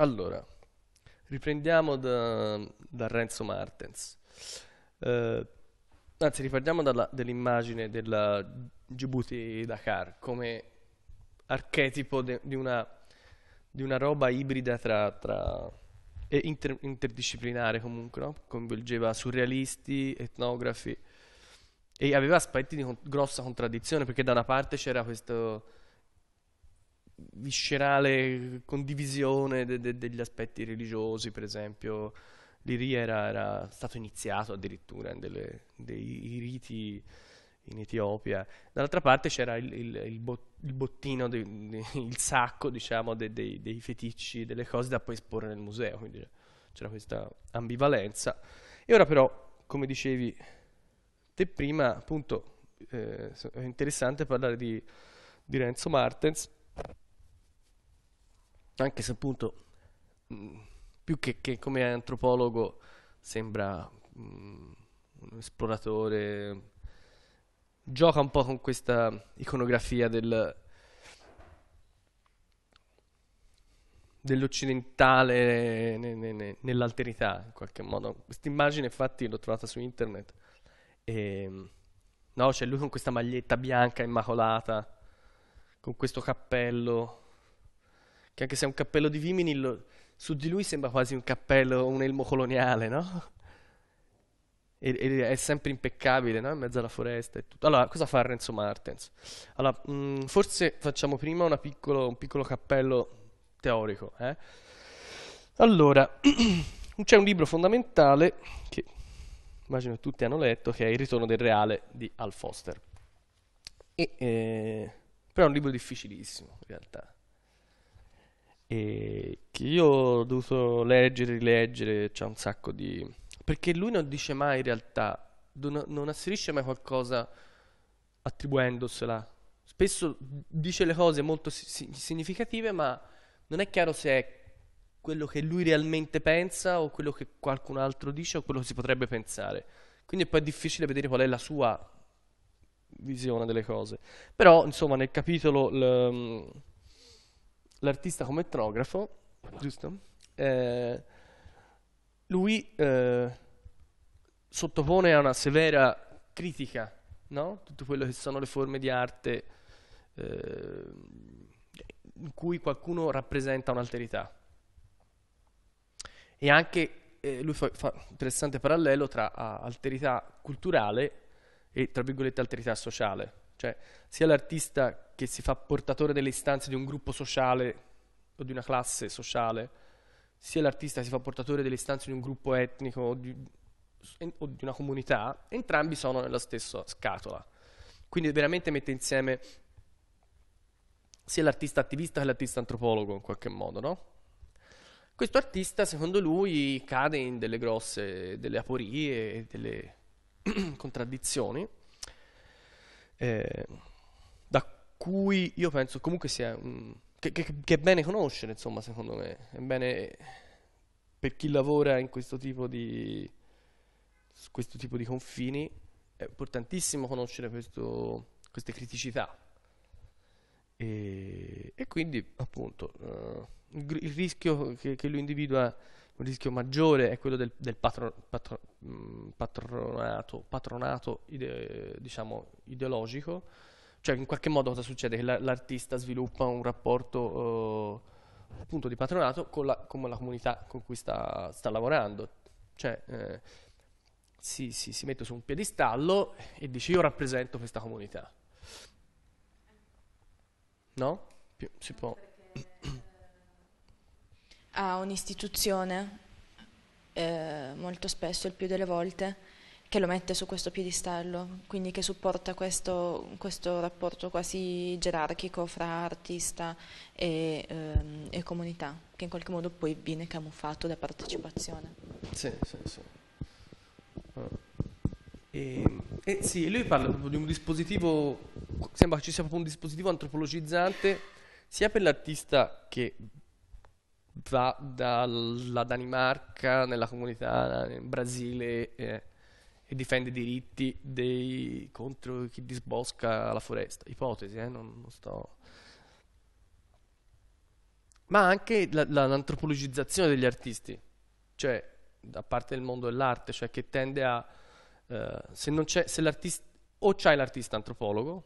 Allora, riprendiamo da, da Renzo Martens. Eh, anzi, riprendiamo dall'immagine della Djibouti Dakar come archetipo de, di, una, di, una, roba ibrida tra, tra e inter, interdisciplinare comunque, no? coinvolgeva surrealisti, etnografi e aveva aspetti di con, grossa contraddizione perché da una parte c'era questo viscerale condivisione de, de, degli aspetti religiosi, per esempio. L'Iria era, era stato iniziato addirittura in delle, dei riti in Etiopia. Dall'altra parte c'era il, il, il, bot, il bottino, de, de, il sacco, diciamo, de, dei feticci, delle cose da poi esporre nel museo, quindi c'era questa ambivalenza. E ora però, come dicevi te prima, appunto, eh, è interessante parlare di, di Renzo Martens, anche se appunto mh, mm, più che, che, come antropologo sembra mh, mm, un esploratore, gioca un po' con questa iconografia del, dell'occidentale ne, ne, ne, nell'alterità in qualche modo. Questa immagine infatti l'ho trovata su internet e, ehm, no, c'è lui con questa maglietta bianca immacolata, con questo cappello che anche se è un cappello di Vimini, lo, su di lui sembra quasi un cappello, un elmo coloniale, no? E, e è sempre impeccabile, no? In mezzo alla foresta e tutto. Allora, cosa fa Renzo Martens? Allora, mh, mm, forse facciamo prima piccolo, un piccolo cappello teorico, eh? Allora, c'è un libro fondamentale che immagino tutti hanno letto, che è Il ritorno del reale di Al Foster. E, eh, però è un libro difficilissimo, in realtà e che io ho dovuto leggere, e rileggere, c'è un sacco di... perché lui non dice mai in realtà, non asserisce mai qualcosa attribuendosela. Spesso dice le cose molto significative, ma non è chiaro se è quello che lui realmente pensa o quello che qualcun altro dice o quello che si potrebbe pensare. Quindi è poi difficile vedere qual è la sua visione delle cose. Però, insomma, nel capitolo... L- l'artista come etnografo, giusto? Eh, lui eh, sottopone a una severa critica no? tutto quello che sono le forme di arte eh, in cui qualcuno rappresenta un'alterità. E anche eh, lui fa, fa un interessante parallelo tra alterità culturale e, tra virgolette, alterità sociale. Cioè, sia l'artista che si fa portatore delle istanze di un gruppo sociale o di una classe sociale, sia l'artista che si fa portatore delle istanze di un gruppo etnico o di, o di una comunità, entrambi sono nella stessa scatola. Quindi veramente mette insieme sia l'artista attivista che l'artista antropologo in qualche modo, no? Questo artista, secondo lui, cade in delle grosse, delle aporie, delle contraddizioni eh, da cui io penso comunque sia un, che, che, che, è bene conoscere, insomma, secondo me. È bene per chi lavora in questo tipo di, questo tipo di confini, è importantissimo conoscere questo, queste criticità. E, e quindi, appunto, eh, il, il rischio che, che lo individua un rischio maggiore è quello del, del patro, patro, patronato, patronato ide, diciamo, ideologico, cioè in qualche modo cosa succede? Che l'artista sviluppa un rapporto eh, appunto di patronato con la, con la, comunità con cui sta, sta lavorando, cioè eh, si, si, si mette su un piedistallo e dice io rappresento questa comunità. No? Pi si può a un'istituzione, eh, molto spesso, il più delle volte, che lo mette su questo piedistallo, quindi che supporta questo, questo rapporto quasi gerarchico fra artista e, ehm, e, comunità, che in qualche modo poi viene camuffato da partecipazione. Sì, sì, sì. Eh, e, e, sì, lui parla proprio di un dispositivo, sembra che ci sia proprio un dispositivo antropologizzante sia per l'artista che va dalla Danimarca nella comunità in Brasile eh, e difende i diritti dei, contro chi disbosca la foresta. Ipotesi, eh, non, non sto... Ma anche l'antropologizzazione degli artisti, cioè da parte del mondo dell'arte, cioè che tende a... Eh, se c'è, l'artista, o c'hai l'artista antropologo,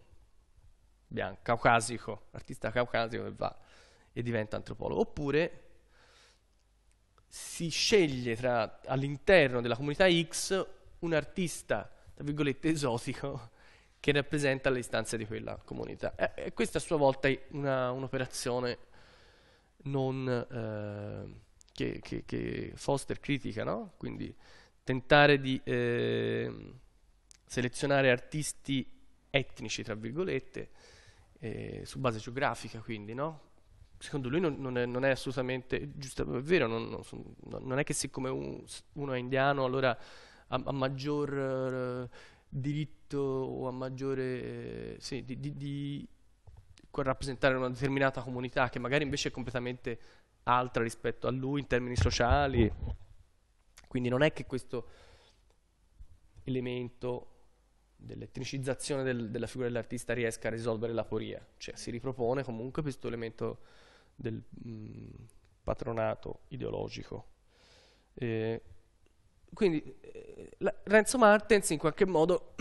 bianco, caucasico, artista caucasico che va e diventa antropologo, oppure si sceglie tra, all'interno della comunità X un artista, tra virgolette, esotico che rappresenta le istanze di quella comunità. E, e questa a sua volta è una, un'operazione non, eh, che, che, che, Foster critica, no? quindi tentare di eh, selezionare artisti etnici, tra virgolette, eh, su base geografica, quindi, no? secondo lui non, non, è, non è, assolutamente giusto, è vero, non, non, è che siccome un, uno è indiano allora ha, ha maggior uh, diritto o ha maggiore, eh, sì, di, di, di rappresentare una determinata comunità che magari invece è completamente altra rispetto a lui in termini sociali. Quindi non è che questo elemento dell'etnicizzazione del, della figura dell'artista riesca a risolvere l'aporia, cioè si ripropone comunque questo elemento del mh, mm, patronato ideologico. Eh, quindi eh, la, Renzo Martens in qualche modo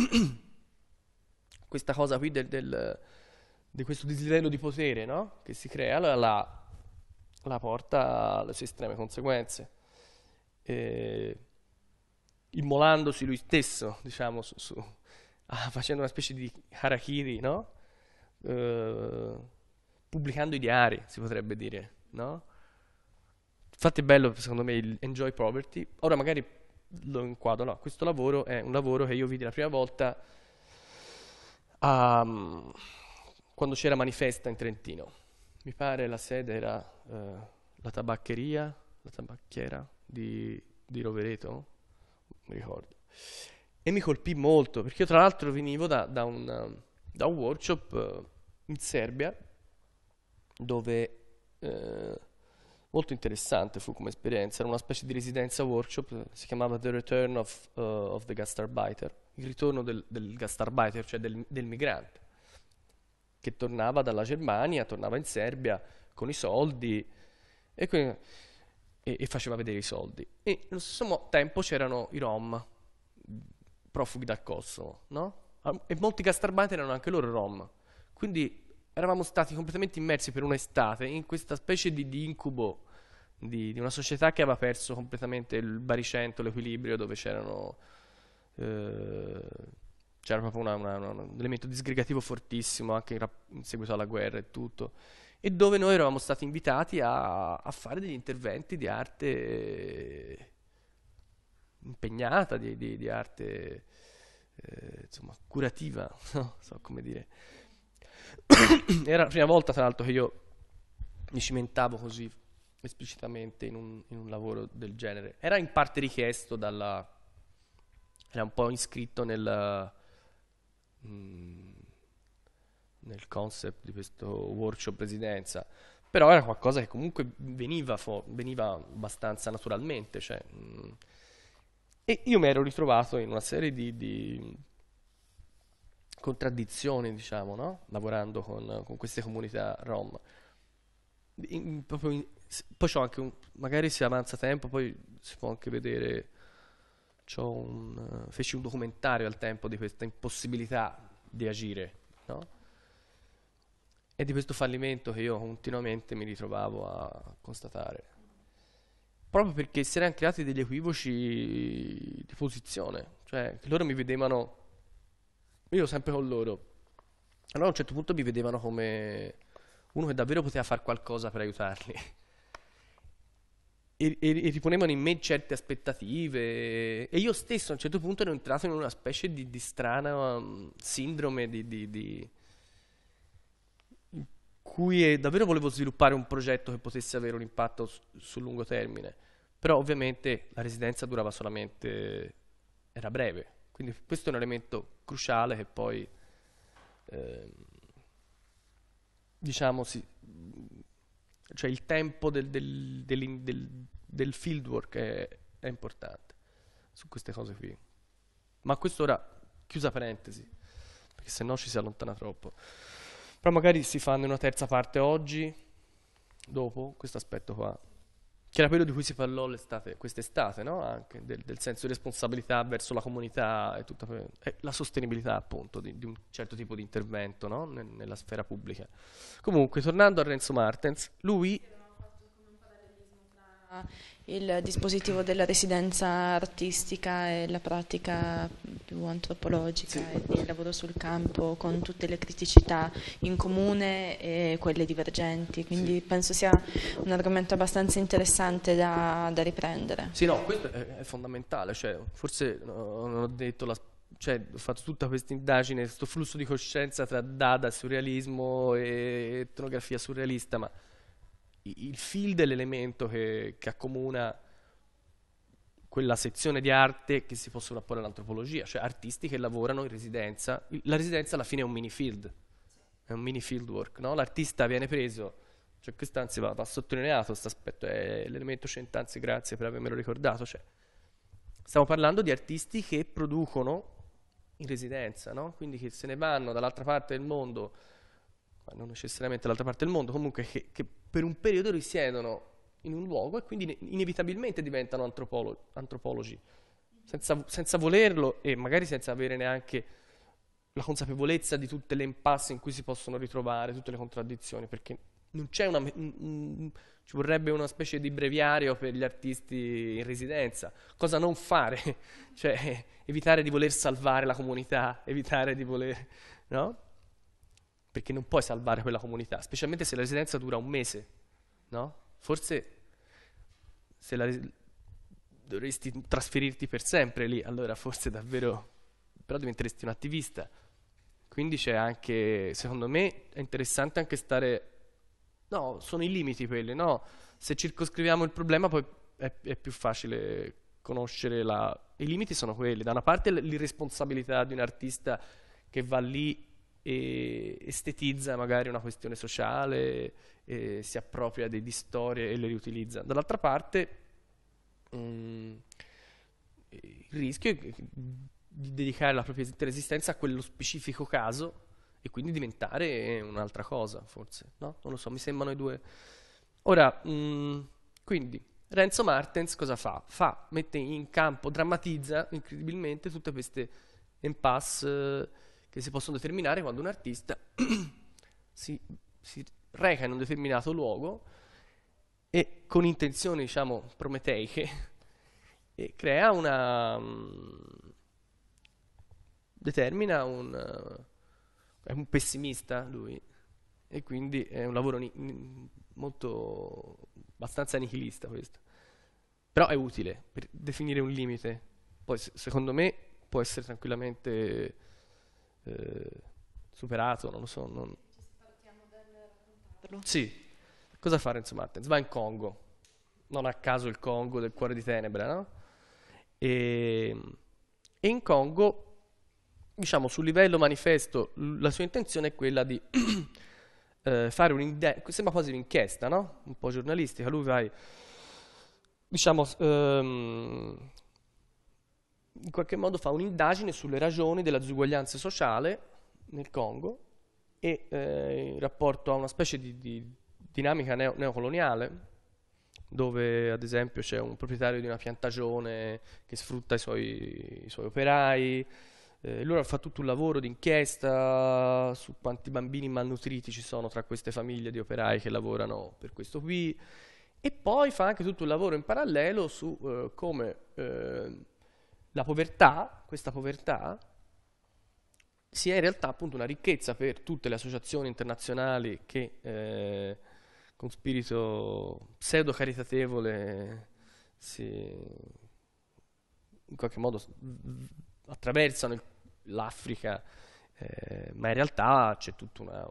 questa cosa qui del, del, di questo desiderio di potere no? che si crea la, la, la, porta alle sue estreme conseguenze. E, immolandosi lui stesso, diciamo, su, su, ah, facendo una specie di harakiri, no? Eh, pubblicando i diari, si potrebbe dire, no? Infatti è bello, secondo me, il Enjoy Poverty. Ora magari lo inquadro, no, questo lavoro è un lavoro che io vidi la prima volta um, quando c'era Manifesta in Trentino. Mi pare la sede era uh, la tabaccheria, la tabacchiera di, di Rovereto, non mi ricordo. E mi colpì molto, perché io tra l'altro venivo da, da, un, da un workshop uh, in Serbia, dove eh, molto interessante fu come esperienza, era una specie di residenza workshop, si chiamava The Return of, uh, of the Gastarbeiter, il ritorno del, del Gastarbeiter, cioè del, del migrante, che tornava dalla Germania, tornava in Serbia con i soldi e, quindi, e, e faceva vedere i soldi. E allo stesso tempo c'erano i Rom, profughi dal Kosovo, no? Ah. E molti Gastarbeiter erano anche loro Rom, quindi eravamo stati completamente immersi per un'estate in questa specie di, di incubo di, di, una società che aveva perso completamente il baricentro, l'equilibrio, dove c'erano... Eh, c'era proprio una, una, un elemento disgregativo fortissimo anche in, rap- in, seguito alla guerra e tutto e dove noi eravamo stati invitati a, a fare degli interventi di arte eh, impegnata, di, di, di arte eh, insomma, curativa, non so come dire. Era la prima volta, tra l'altro, che io mi cimentavo così esplicitamente in un, in un lavoro del genere. Era in parte richiesto dalla... era un po' iscritto nel... Mm, nel concept di questo workshop presidenza, però era qualcosa che comunque veniva, fo- veniva abbastanza naturalmente. Cioè, mh. Mm. e io mi ero ritrovato in una serie di, di contraddizioni, diciamo, no? lavorando con, con, queste comunità rom. In, in, poi c'ho anche un, magari se avanza tempo, poi si può anche vedere. Un, uh, feci un documentario al tempo di questa impossibilità di agire, no? E di questo fallimento che io continuamente mi ritrovavo a constatare. Proprio perché si erano creati degli equivoci di posizione, cioè che loro mi vedevano io sempre con loro. Allora a un certo punto mi vedevano come uno che davvero poteva fare qualcosa per aiutarli. E, e, riponevano in me certe aspettative. E io stesso a un certo punto ero entrato in una specie di, di strana um, sindrome di, di, di in cui eh, davvero volevo sviluppare un progetto che potesse avere un impatto su, sul lungo termine. Però ovviamente la residenza durava solamente... era breve quindi questo è un elemento cruciale che poi eh, diciamo si, cioè il tempo del, del, del, del, del fieldwork è, è, importante su queste cose qui. Ma questo ora chiusa parentesi, perché se no ci si allontana troppo. Però magari si fanno in una terza parte oggi, dopo questo aspetto qua che era quello di cui si parlò l'estate, quest'estate, no? Anche del, del, senso di responsabilità verso la comunità e, tutta, e la sostenibilità appunto di, di, un certo tipo di intervento no? N nella sfera pubblica. Comunque, tornando a Renzo Martens, lui il dispositivo della residenza artistica e la pratica più antropologica sì. e il lavoro sul campo con tutte le criticità in comune e quelle divergenti, quindi sì. penso sia un argomento abbastanza interessante da, da riprendere. Sì, no, questo è fondamentale, cioè, forse non ho detto la cioè, ho fatto tutta questa indagine, questo flusso di coscienza tra dada, surrealismo e etnografia surrealista, ma il field è l'elemento che, che, accomuna quella sezione di arte che si può sovrapporre all'antropologia, cioè artisti che lavorano in residenza. La residenza alla fine è un mini field, è un mini field work, no? L'artista viene preso, cioè questo anzi va, va sottolineato, questo aspetto è l'elemento cent'anzi, grazie per avermelo ricordato, cioè, stiamo parlando di artisti che producono in residenza, no? Quindi che se ne vanno dall'altra parte del mondo, ma non necessariamente dall'altra parte del mondo, comunque che, che per un periodo risiedono in un luogo e quindi inevitabilmente diventano antropolo- antropologi, senza, senza, volerlo e magari senza avere neanche la consapevolezza di tutte le impasse in cui si possono ritrovare, tutte le contraddizioni, perché una, un, un, ci vorrebbe una specie di breviario per gli artisti in residenza, cosa non fare, cioè evitare di voler salvare la comunità, evitare di voler... No? perché non puoi salvare quella comunità, specialmente se la residenza dura un mese, no? Forse se la, dovresti trasferirti per sempre lì, allora forse davvero, però diventeresti un attivista. Quindi c'è anche, secondo me, è interessante anche stare, no, sono i limiti quelli, no? Se circoscriviamo il problema poi è, è più facile conoscere la... I limiti sono quelli, da una parte l'irresponsabilità di un artista che va lì e estetizza magari una questione sociale, si appropria di, di, storie e le riutilizza. Dall'altra parte mh, mm, il rischio è di dedicare la propria esistenza a quello specifico caso e quindi diventare un'altra cosa, forse, no? Non lo so, mi sembrano i due. Ora, mh, mm, quindi Renzo Martens cosa fa? Fa, mette in campo, drammatizza incredibilmente tutte queste impasse che si possono determinare quando un artista si, si, reca in un determinato luogo e con intenzioni, diciamo, prometeiche, e crea una... Mh, mm, determina un... Uh, è un pessimista lui, e quindi è un lavoro molto abbastanza nichilista questo però è utile per definire un limite poi secondo me può essere tranquillamente eh, superato, non lo so. Non... Sì, cosa fare insomma Martens? Va in Congo, non a caso il Congo del cuore di tenebra, no? E, ehm, e in Congo, diciamo, sul livello manifesto, la sua intenzione è quella di eh, fare un'indagine, sembra quasi un'inchiesta, no? Un po' giornalistica, lui vai, diciamo, ehm, in qualche modo fa un'indagine sulle ragioni della disuguaglianza sociale nel Congo e eh, in rapporto a una specie di, di dinamica neo neocoloniale dove ad esempio c'è un proprietario di una piantagione che sfrutta i suoi, i suoi operai, eh, loro fa tutto un lavoro di inchiesta su quanti bambini malnutriti ci sono tra queste famiglie di operai che lavorano per questo qui e poi fa anche tutto un lavoro in parallelo su eh, come eh, la povertà, questa povertà, sia in realtà appunto una ricchezza per tutte le associazioni internazionali che eh, con spirito pseudo caritatevole si, in qualche modo attraversano l'Africa, eh, ma in realtà c'è tutta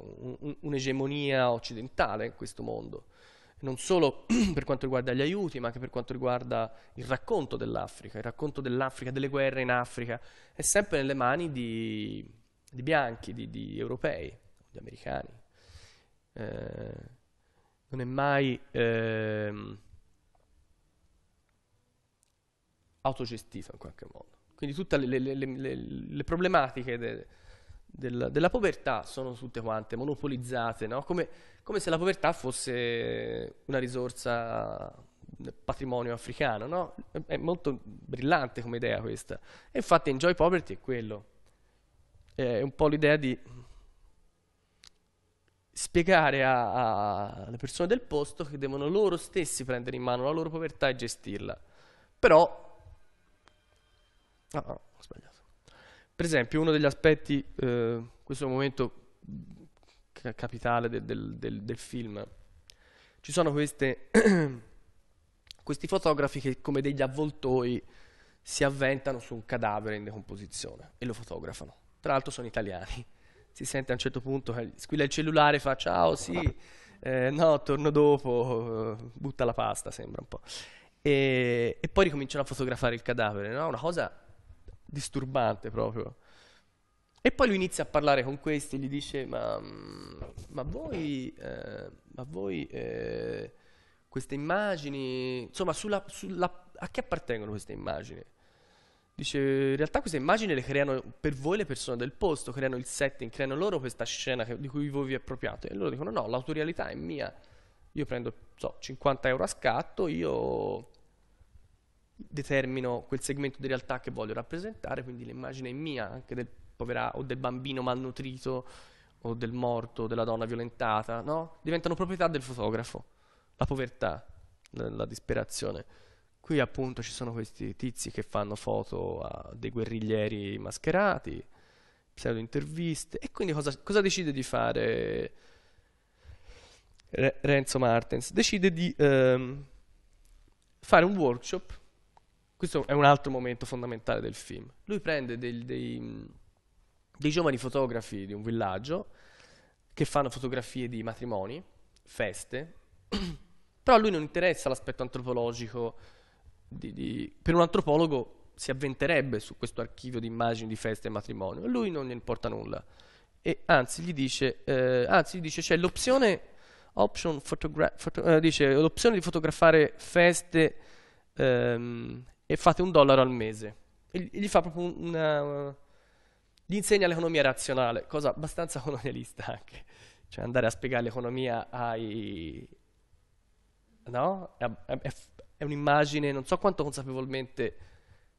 un'egemonia un, un occidentale in questo mondo non solo per quanto riguarda gli aiuti, ma anche per quanto riguarda il racconto dell'Africa, il racconto dell'Africa, delle guerre in Africa, è sempre nelle mani di, di bianchi, di, di, europei, di americani. Eh, non è mai eh, autogestito in qualche modo. Quindi tutte le, le, le, le problematiche de, del, della povertà sono tutte quante monopolizzate, no? come, come, se la povertà fosse una risorsa patrimonio africano, no? È molto brillante come idea questa. E infatti Enjoy Poverty è quello. È un po' l'idea di spiegare alle persone del posto che devono loro stessi prendere in mano la loro povertà e gestirla. Però... No, no, ho sbagliato. Per esempio, uno degli aspetti, eh, questo è un momento capitale del, del, del, del film, ci sono queste, questi fotografi che come degli avvoltoi si avventano su un cadavere in decomposizione e lo fotografano. Tra l'altro sono italiani. Si sente a un certo punto squilla il cellulare fa ciao, sì, eh, no, torno dopo, eh, butta la pasta, sembra un po'. E, e poi ricominciano a fotografare il cadavere, no? Una cosa disturbante proprio. E poi lui inizia a parlare con questi gli dice, ma, mm, ma voi, eh, ma voi eh, queste immagini, insomma, sulla, sulla, a che appartengono queste immagini? Dice, in realtà queste immagini le creano per voi le persone del posto, creano il setting, creano loro questa scena che, di cui voi vi appropriate. E loro dicono, no, l'autorialità è mia. Io prendo, so, 50 euro a scatto, io determino quel segmento di realtà che voglio rappresentare, quindi l'immagine è mia anche del povera o del bambino malnutrito o del morto, o della donna violentata, no? Diventano proprietà del fotografo, la povertà, la, la disperazione. Qui appunto ci sono questi tizi che fanno foto a dei guerriglieri mascherati, pseudo interviste, e quindi cosa, cosa decide di fare Re Renzo Martens? Decide di ehm, fare un workshop questo è un altro momento fondamentale del film. Lui prende dei, dei, dei giovani fotografi di un villaggio che fanno fotografie di matrimoni, feste, però a lui non interessa l'aspetto antropologico. Di, di, per un antropologo si avventerebbe su questo archivio di immagini di feste e matrimoni. a lui non gli importa nulla. E anzi gli dice, eh, anzi gli dice c'è cioè, l'opzione, foto, eh, l'opzione di fotografare feste ehm, e fate un dollaro al mese. E gli fa proprio una... gli insegna l'economia razionale, cosa abbastanza colonialista anche. Cioè andare a spiegare l'economia ai... No? È, è, è un'immagine, non so quanto consapevolmente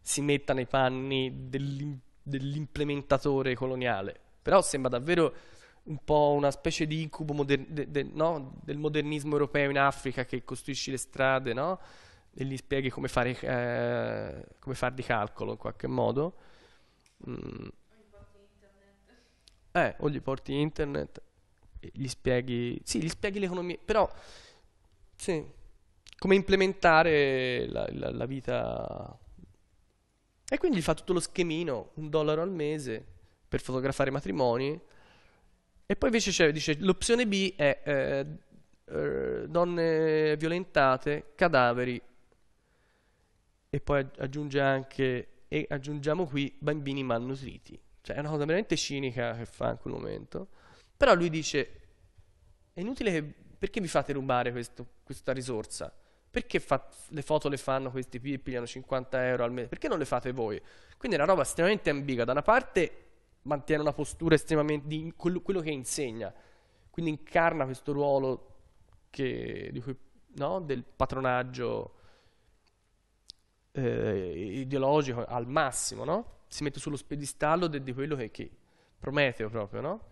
si metta nei panni dell'im, dell'implementatore coloniale, però sembra davvero un po' una specie di incubo moder- de, de, no? del modernismo europeo in Africa che costruisce le strade, no? e gli spieghi come fare, eh, come far di calcolo in qualche modo. Mm. Eh, o gli porti internet, gli spieghi, sì, gli spieghi l'economia, però sì, come implementare la, la, la vita. E quindi gli fa tutto lo schemino, un dollaro al mese per fotografare matrimoni. E poi invece c'è, dice, l'opzione B è eh, eh donne violentate, cadaveri e poi aggiunge anche e aggiungiamo qui bambini malnutriti. Cioè è una cosa veramente cinica che fa in quel momento. Però lui dice, è inutile che, perché vi fate rubare questo, questa risorsa? Perché fa, le foto le fanno questi qui e pigliano 50 euro al mese? Perché non le fate voi? Quindi è una roba estremamente ambigua. Da una parte mantiene una postura estremamente di quello che insegna, quindi incarna questo ruolo che, cui, no? del patronaggio eh, ideologico al massimo, no? Si mette sullo spedistallo de, di quello che, che Prometeo proprio, no?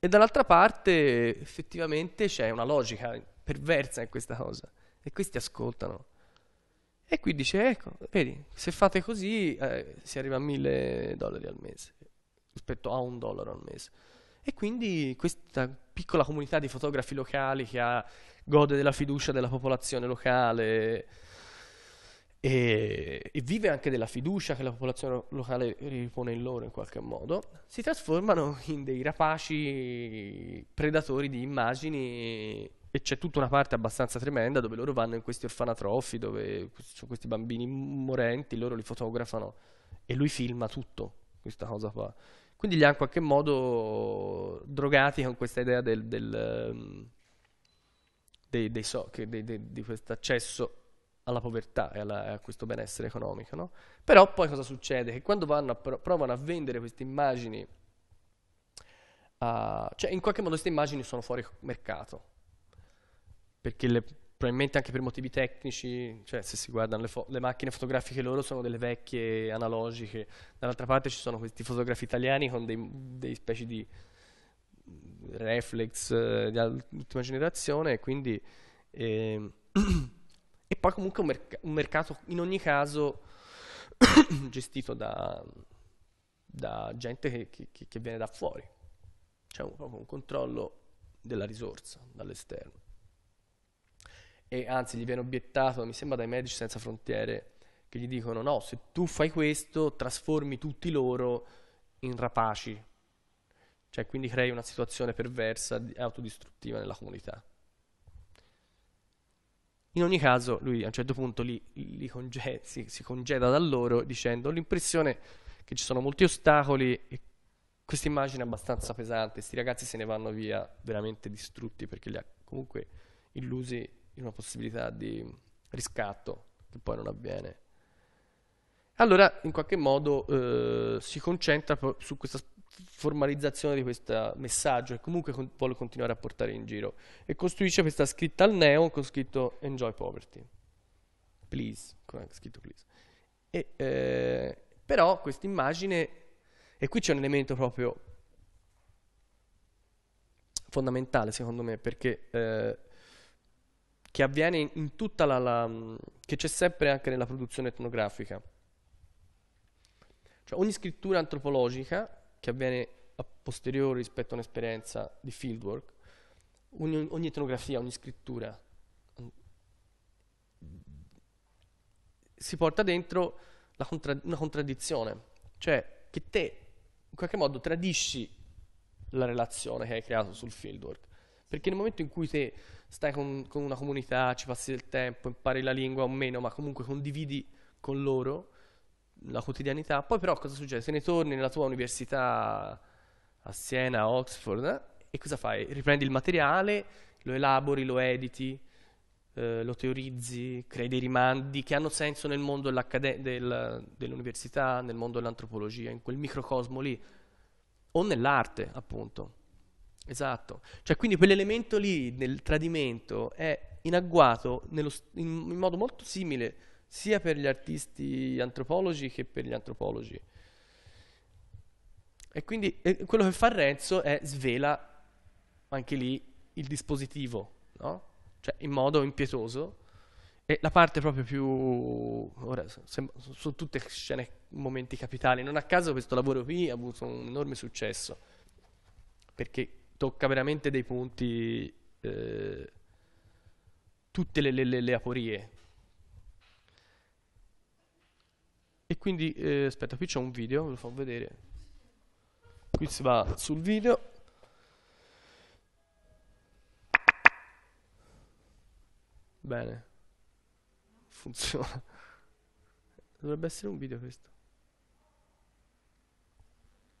E dall'altra parte effettivamente c'è una logica perversa in questa cosa e questi ascoltano. E qui dice, ecco, vedi, se fate così eh, si arriva a mille dollari al mese rispetto a un dollaro al mese. E quindi questa piccola comunità di fotografi locali che ha, gode della fiducia della popolazione locale e, e vive anche della fiducia che la popolazione locale ripone in loro in qualche modo, si trasformano in dei rapaci predatori di immagini e c'è tutta una parte abbastanza tremenda dove loro vanno in questi orfanatrofi dove ci sono questi bambini morenti, loro li fotografano e lui filma tutto, questa cosa qua. Quindi li ha in qualche modo drogati con questa idea del, del, ehm, dei, dei so, dei, di questo accesso alla povertà e, alla, a questo benessere economico. No? Però poi cosa succede? Che quando vanno a, provano a vendere queste immagini, uh, cioè in qualche modo queste immagini sono fuori mercato, perché le probabilmente anche per motivi tecnici, cioè se si guardano le, le, macchine fotografiche loro sono delle vecchie analogiche, dall'altra parte ci sono questi fotografi italiani con dei, dei specie di reflex eh, di ultima generazione, quindi... Eh, e poi comunque un, merc un, mercato in ogni caso gestito da, da gente che, che, che, viene da fuori. C'è un, un controllo della risorsa dall'esterno e anzi gli viene obiettato, mi sembra dai Medici Senza Frontiere, che gli dicono no, se tu fai questo trasformi tutti loro in rapaci, cioè quindi crei una situazione perversa, autodistruttiva nella comunità. In ogni caso lui a un certo punto li, li conge- si, si congeda da loro dicendo ho l'impressione che ci sono molti ostacoli e questa immagine è abbastanza pesante, questi ragazzi se ne vanno via veramente distrutti perché li ha comunque illusi in una possibilità di riscatto che poi non avviene. Allora, in qualche modo, eh, si concentra su questa formalizzazione di questo messaggio che comunque con- vuole continuare a portare in giro e costruisce questa scritta al neon con scritto Enjoy Poverty. Please, con scritto please. E, eh, però questa immagine, e qui c'è un elemento proprio fondamentale secondo me, perché eh, che avviene in, tutta la, la mm, che c'è sempre anche nella produzione etnografica. Cioè ogni scrittura antropologica che avviene a posteriori rispetto a un'esperienza di fieldwork, ogni, ogni etnografia, ogni scrittura mm, si porta dentro contra una contraddizione, cioè che te in qualche modo tradisci la relazione che hai creato sul fieldwork perché nel momento in cui te stai con, con, una comunità, ci passi del tempo, impari la lingua o meno, ma comunque condividi con loro la quotidianità, poi però cosa succede? Se ne torni nella tua università a Siena, a Oxford, eh? e cosa fai? Riprendi il materiale, lo elabori, lo editi, eh, lo teorizzi, crei dei rimandi che hanno senso nel mondo del, dell'università, nel mondo dell'antropologia, in quel microcosmo lì, o nell'arte, appunto. Esatto, cioè quindi quell'elemento lì del tradimento è in agguato nello, in, in, modo molto simile sia per gli artisti antropologi che per gli antropologi. E quindi eh, quello che fa Renzo è svela anche lì il dispositivo, no? Cioè in modo impietoso. E la parte proprio più... Ora, sono so tutte scene, momenti capitali. Non a caso questo lavoro qui ha avuto un enorme successo perché tocca veramente dei punti, eh, tutte le, le, le, le, aporie. E quindi, eh, aspetta, qui c'è un video, ve lo fa vedere. Qui si va sul video. Bene. Funziona. Dovrebbe essere un video questo.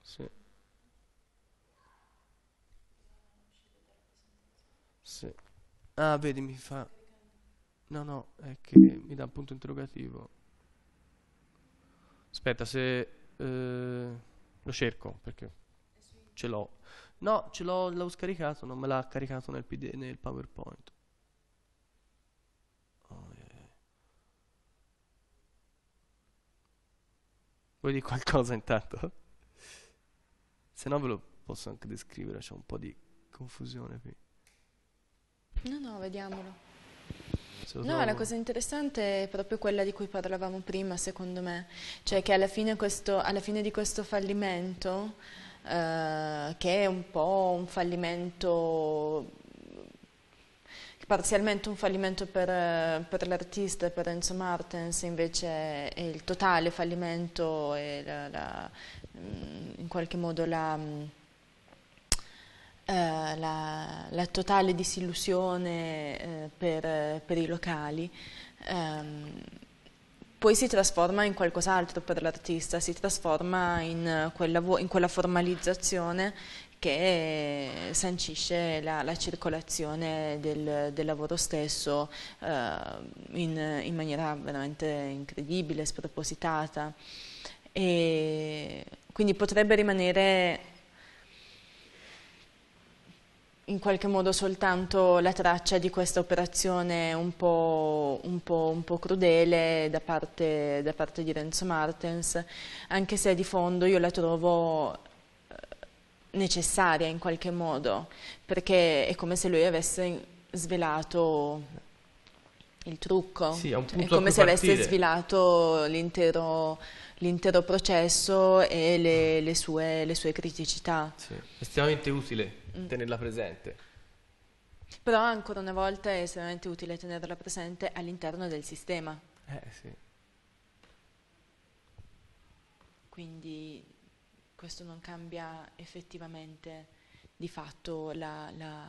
Sì. Sì. Ah, vedi, mi fa... No, no, è che mi dà un punto interrogativo. Aspetta, se... Eh, lo cerco, perché ce l'ho. No, ce l'ho, l'ho scaricato, non me l'ha caricato nel, PD, nel PowerPoint. Oh, Vuoi dire qualcosa intanto? se no ve lo posso anche descrivere, c'è un po' di confusione qui. No, no, vediamolo. No, la cosa interessante è proprio quella di cui parlavamo prima, secondo me, cioè che alla fine, questo, alla fine di questo fallimento, eh, che è un po' un fallimento, parzialmente un fallimento per, per l'artista, per Enzo Martens, invece è il totale fallimento e la, la, mm, in qualche modo la mm, eh, la, la, totale disillusione eh, per, per, i locali ehm, poi si trasforma in qualcos'altro per l'artista, si trasforma in eh, quella, in quella, formalizzazione che sancisce la, la circolazione del, del, lavoro stesso eh, in, in, maniera veramente incredibile, spropositata. E quindi potrebbe rimanere in qualche modo soltanto la traccia di questa operazione un po', un po', un po crudele da parte, da parte, di Renzo Martens, anche se di fondo io la trovo eh, necessaria in qualche modo, perché è come se lui avesse svelato il trucco, sì, cioè, è, è, come se avesse svelato l'intero processo e le, le, sue, le, sue, criticità. Sì, estremamente utile mm tenerla presente. Però ancora una volta è estremamente utile tenerla presente all'interno del sistema. Eh sì. Quindi questo non cambia effettivamente di fatto la, la,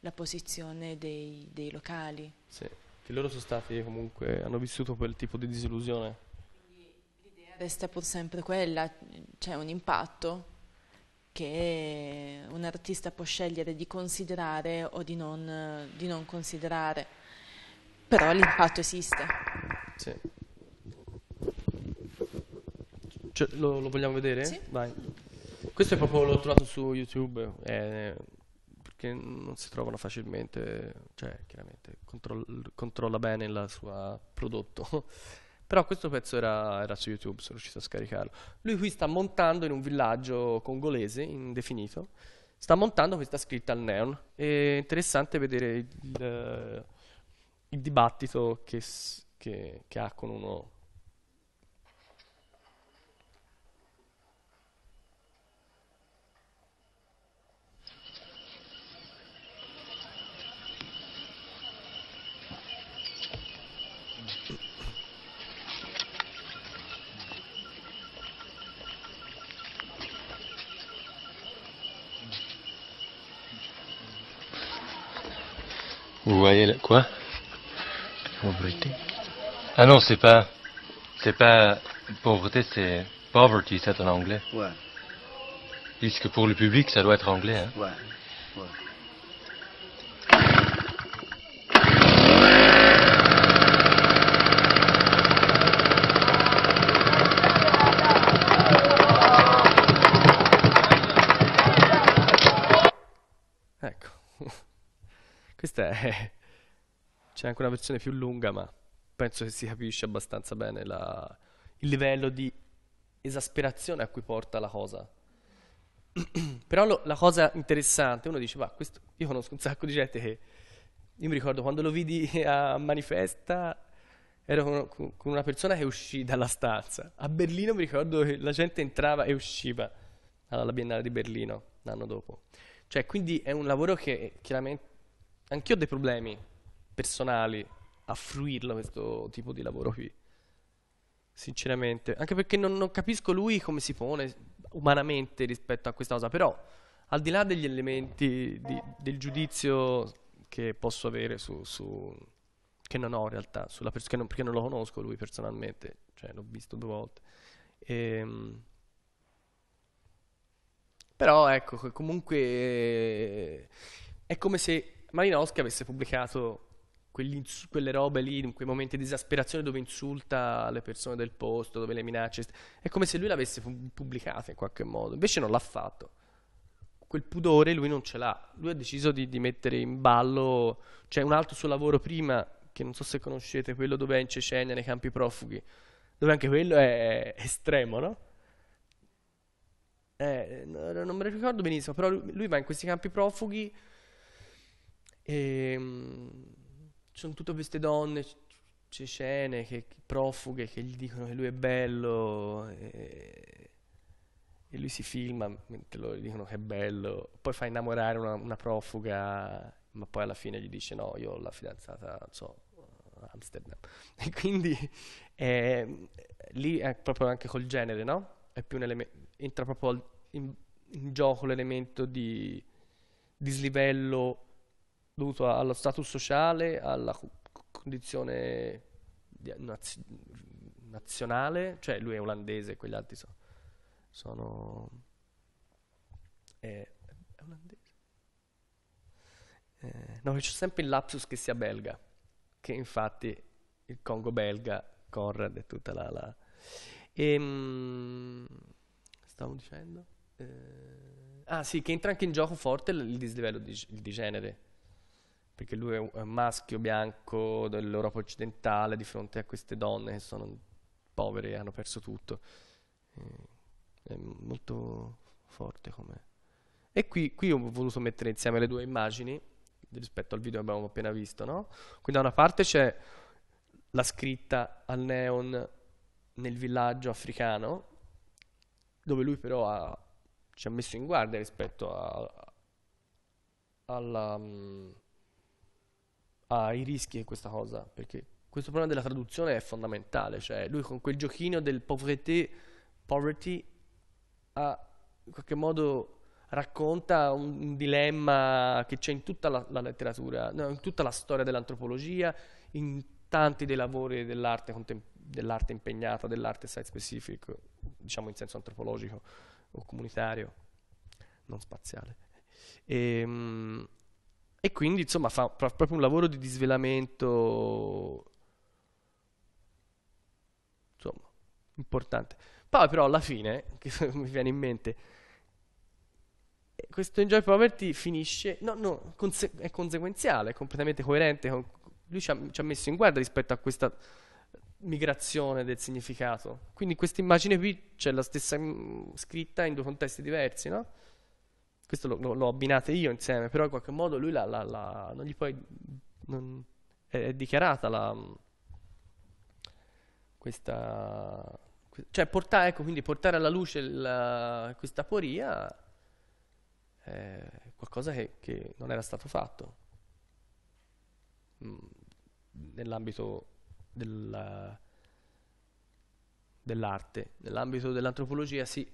la posizione dei, dei, locali. Sì, che loro sono stati comunque, hanno vissuto quel tipo di disillusione. Quindi l'idea resta pur sempre quella, c'è un impatto, che un artista può scegliere di considerare o di non, di non considerare, però l'impatto esiste. Sì. Cioè, lo, lo, vogliamo vedere? Sì. Vai. Questo è proprio l'ho trovato su YouTube, eh, perché non si trovano facilmente, cioè chiaramente control, controlla bene il suo prodotto. Però questo pezzo era, era su YouTube, sono riuscito a scaricarlo. Lui qui sta montando in un villaggio congolese, indefinito, sta montando questa scritta al neon. È interessante vedere il, il dibattito che, che, che ha con uno voyez quoi Pauvreté. Ah non, c'est pas. C'est pas. Pauvreté, c'est. Poverty, c'est en anglais. Ouais. Puisque pour le public, ça doit être anglais. Hein? Ouais. ouais. Ecco. Questa C'è anche una versione più lunga, ma penso che si capisce abbastanza bene la, il livello di esasperazione a cui porta la cosa. Però lo, la cosa interessante, uno dice, va questo, io conosco un sacco di gente che, io mi ricordo quando lo vidi a Manifesta, ero con, con una persona che uscì dalla stanza. A Berlino mi ricordo che la gente entrava e usciva alla Biennale di Berlino l'anno dopo. Cioè, quindi è un lavoro che chiaramente... Anch'io ho dei problemi personali a fruirlo questo tipo di lavoro qui. Sinceramente, anche perché non, non capisco lui come si pone umanamente rispetto a questa cosa, però al di là degli elementi di, del giudizio che posso avere su, su che non ho in realtà, sulla pers- non, perché non lo conosco lui personalmente, cioè l'ho visto due volte. Ehm, però ecco, comunque eh, è come se Malinowski avesse pubblicato quelle robe lì, in quei momenti di esasperazione dove insulta le persone del posto, dove le minacce. È come se lui l'avesse pubblicata in qualche modo. Invece non l'ha fatto. Quel pudore lui non ce l'ha. Lui ha deciso di, di mettere in ballo. C'è cioè un altro suo lavoro prima, che non so se conoscete, quello dove è in Cecenia, nei campi profughi, dove anche quello è estremo, no? Eh, non me lo ricordo benissimo, però lui va in questi campi profughi e ehm, sono tutte queste donne cecene, che, profughe, che gli dicono che lui è bello e, e lui si filma mentre loro gli dicono che è bello, poi fa innamorare una, una, profuga, ma poi alla fine gli dice no, io ho la fidanzata, non so, a Amsterdam. E quindi eh, lì è proprio anche col genere, no? entra proprio in, in gioco l'elemento di dislivello dovuto allo status sociale, alla condizione naz nazionale, cioè lui è olandese, quegli altri so, sono... È, è olandese? Eh, no, c'è sempre il lapsus che sia belga, che infatti il Congo belga, Conrad e tutta la... la e, ehm, mh, stavo dicendo... Eh, ah sì, che entra anche in gioco forte il dislivello di, di genere perché lui è un maschio bianco dell'Europa occidentale di fronte a queste donne che sono povere e hanno perso tutto. Eh, è molto forte come... E qui, qui, ho voluto mettere insieme le due immagini rispetto al video che abbiamo appena visto, no? Quindi da una parte c'è la scritta al neon nel villaggio africano, dove lui però ha, ci ha messo in guardia rispetto a, alla... Mh, mm, ai rischi di questa cosa, perché questo problema della traduzione è fondamentale, cioè lui con quel giochino del poverty, poverty ha in qualche modo racconta un, un dilemma che c'è in tutta la, la letteratura, no, in tutta la storia dell'antropologia, in tanti dei lavori dell'arte, dell impegnata, dell'arte site specific, diciamo in senso antropologico o comunitario, non spaziale. E, ehm, mh, e quindi insomma fa proprio un lavoro di disvelamento insomma importante. Poi però alla fine, che mi viene in mente, eh, questo enjoy poverty finisce, no, no, conse è conseguenziale, è completamente coerente, con, lui ci ha, ci ha, messo in guardia rispetto a questa migrazione del significato. Quindi in questa immagine qui c'è la stessa mm, scritta in due contesti diversi, no? questo lo, lo, l'ho abbinato io insieme, però in qualche modo lui la, la, la non gli poi non, è, è, dichiarata la, questa... Cioè portare, ecco, quindi portare alla luce la, questa aporia è qualcosa che, che non era stato fatto mm, nell'ambito della, dell'arte, nell'ambito dell'antropologia sì,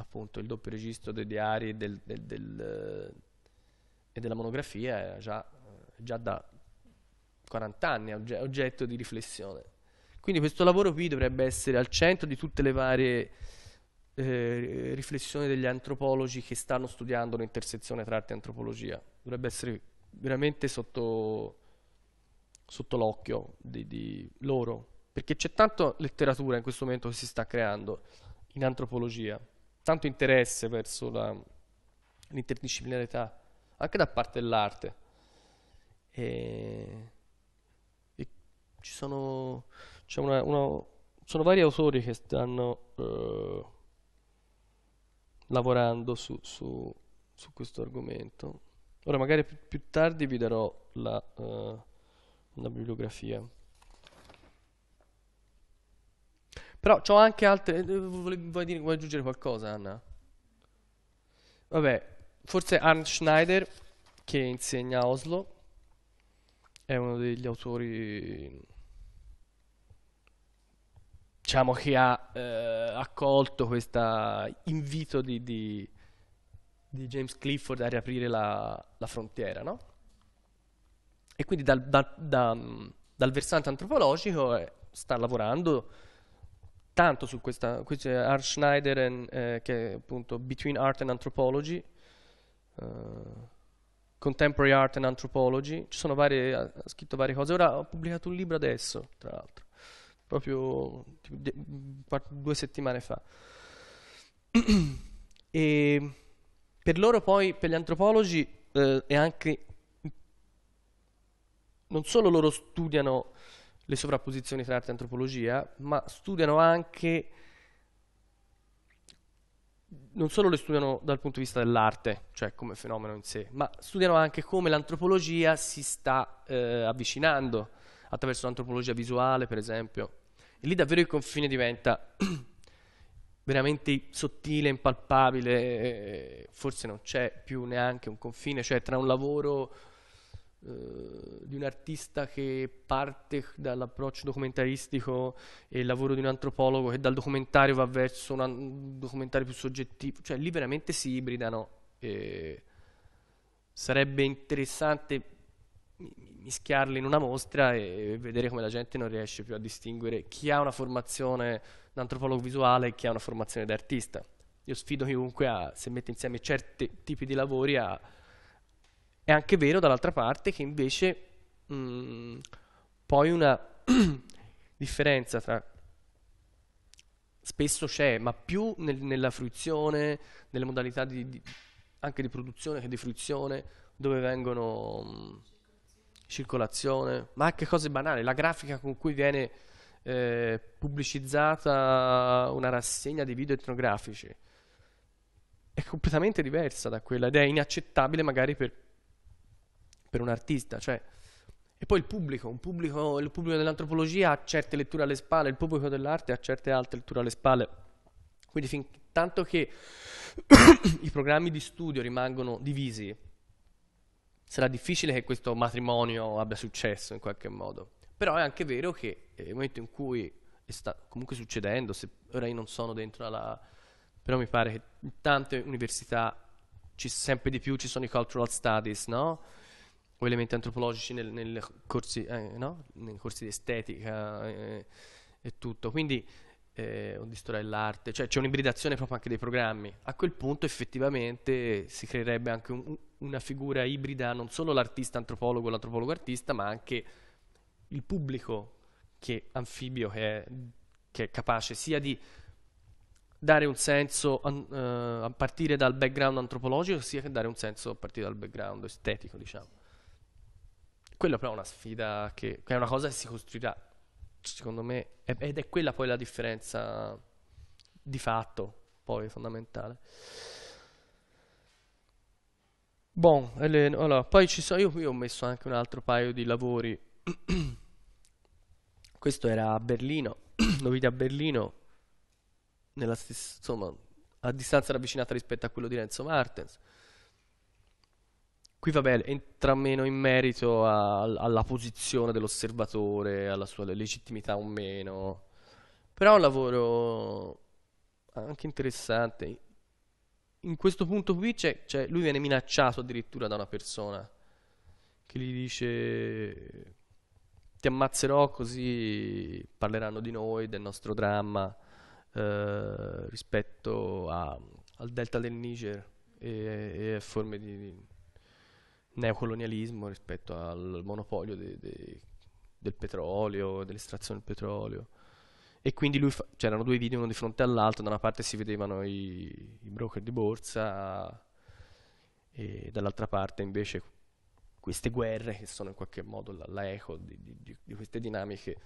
appunto il doppio registro dei diari del, del, del, eh, e della monografia è già, eh, già da 40 anni ogge, oggetto di riflessione. Quindi questo lavoro qui dovrebbe essere al centro di tutte le varie eh, riflessioni degli antropologi che stanno studiando l'intersezione tra arte e antropologia. Dovrebbe essere veramente sotto, sotto l'occhio di, di loro, perché c'è tanta letteratura in questo momento che si sta creando in antropologia tanto interesse verso la, l'interdisciplinarità, anche da parte dell'arte. E, e ci sono, una, una, sono, vari autori che stanno eh, lavorando su, su, su, questo argomento. Ora magari più, tardi vi darò la, eh, una bibliografia. Però ho anche altre. Eh, vuoi, dire, vuoi aggiungere qualcosa, Anna? Vabbè, forse Arndt Schneider, che insegna a Oslo, è uno degli autori. Diciamo che ha eh, accolto questo invito di, di, di, James Clifford a riaprire la, la frontiera, no? E quindi dal, dal, da, dal versante antropologico eh, sta lavorando tanto su questa, questo è Art Schneider and, eh, che è appunto Between Art and Anthropology, uh, Contemporary Art and Anthropology, ci sono varie, ha scritto varie cose, ora ho pubblicato un libro adesso, tra l'altro, proprio de, due settimane fa. e per loro poi, per gli antropologi, eh, è anche non solo loro studiano le sovrapposizioni tra arte e antropologia, ma studiano anche, non solo le studiano dal punto di vista dell'arte, cioè come fenomeno in sé, ma studiano anche come l'antropologia si sta eh, avvicinando attraverso l'antropologia visuale, per esempio. E lì davvero il confine diventa veramente sottile, impalpabile, forse non c'è più neanche un confine, cioè tra un lavoro eh, di un artista che parte dall'approccio documentaristico e il lavoro di un antropologo che dal documentario va verso un documentario più soggettivo, cioè lì veramente si ibridano. E sarebbe interessante mischiarli in una mostra e vedere come la gente non riesce più a distinguere chi ha una formazione da antropologo visuale e chi ha una formazione da artista. Io sfido chiunque a, se mette insieme certi tipi di lavori a è anche vero dall'altra parte che invece mh, mm, poi una differenza tra spesso c'è, ma più nel, nella fruizione, nelle modalità di, di, anche di produzione che di fruizione, dove vengono mh, mm, circolazione, ma anche cose banali, la grafica con cui viene eh, pubblicizzata una rassegna di video etnografici è completamente diversa da quella ed è inaccettabile magari per per un artista, cioè... E poi il pubblico, pubblico, il pubblico dell'antropologia ha certe letture alle spalle, il pubblico dell'arte ha certe altre letture alle spalle. Quindi fin tanto che i programmi di studio rimangono divisi, sarà difficile che questo matrimonio abbia successo in qualche modo. Però è anche vero che eh, nel momento in cui sta comunque succedendo, se ora io non sono dentro alla... però mi pare che in tante università ci, sempre di più ci sono i cultural studies, no? o elementi antropologici nel, nel corsi, eh, no? nei corsi di estetica eh, e tutto. Quindi, eh, o di storia dell'arte, cioè c'è un'ibridazione proprio anche dei programmi. A quel punto effettivamente si creerebbe anche un, una figura ibrida, non solo l'artista antropologo, l'antropologo artista, ma anche il pubblico che anfibio che è, che è capace sia di dare un senso an, uh, a partire dal background antropologico, sia che dare un senso a partire dal background estetico, diciamo. Quella però è una sfida che, che è una cosa che si costruirà, secondo me, ed è quella poi la differenza di fatto, poi fondamentale. Bon, allora, poi ci sono, io qui ho messo anche un altro paio di lavori. Questo era a Berlino, lo vidi a Berlino, nella stessa, insomma, a distanza ravvicinata rispetto a quello di Renzo Martens. Qui vabbè, entra meno in merito a, alla posizione dell'osservatore, alla sua legittimità o meno. Però è un lavoro anche interessante. In questo punto qui c'è, cioè, lui viene minacciato addirittura da una persona che gli dice ti ammazzerò così parleranno di noi, del nostro dramma eh, rispetto a, al delta del Niger e, e forme di, di neocolonialismo rispetto al monopolio de, de, del petrolio, dell'estrazione del petrolio. E quindi lui fa- c'erano due video uno di fronte all'altro, da una parte si vedevano i, i broker di borsa e dall'altra parte invece queste guerre che sono in qualche modo la, la eco di, di, di, queste dinamiche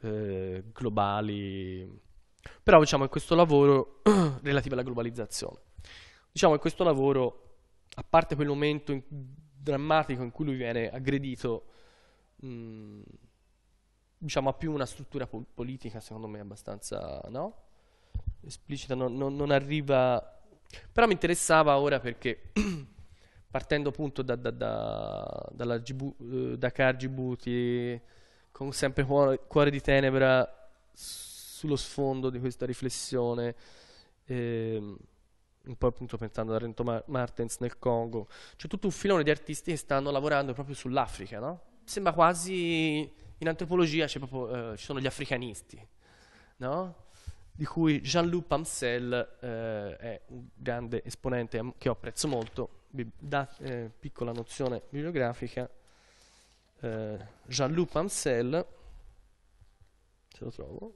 eh, globali. Però diciamo in questo lavoro relativo alla globalizzazione, diciamo in questo lavoro, a parte quel momento in cui drammatico in cui lui viene aggredito, mh, mm, diciamo, ha più una struttura pol politica, secondo me, abbastanza no? esplicita, non, non, non, arriva... Però mi interessava ora perché, partendo appunto da, da, da, dalla Gibu, eh, Dakar Djibouti, con sempre cuore, cuore di tenebra sullo sfondo di questa riflessione... Eh, un po' appunto pensando a Rento Mar- Martens nel Congo, c'è tutto un filone di artisti che stanno lavorando proprio sull'Africa, no? Sembra quasi in antropologia proprio, eh, ci sono gli africanisti, no? Di cui jean luc Amsel eh, è un grande esponente che io apprezzo molto, da eh, piccola nozione bibliografica. Eh, jean luc Amsel, se lo trovo,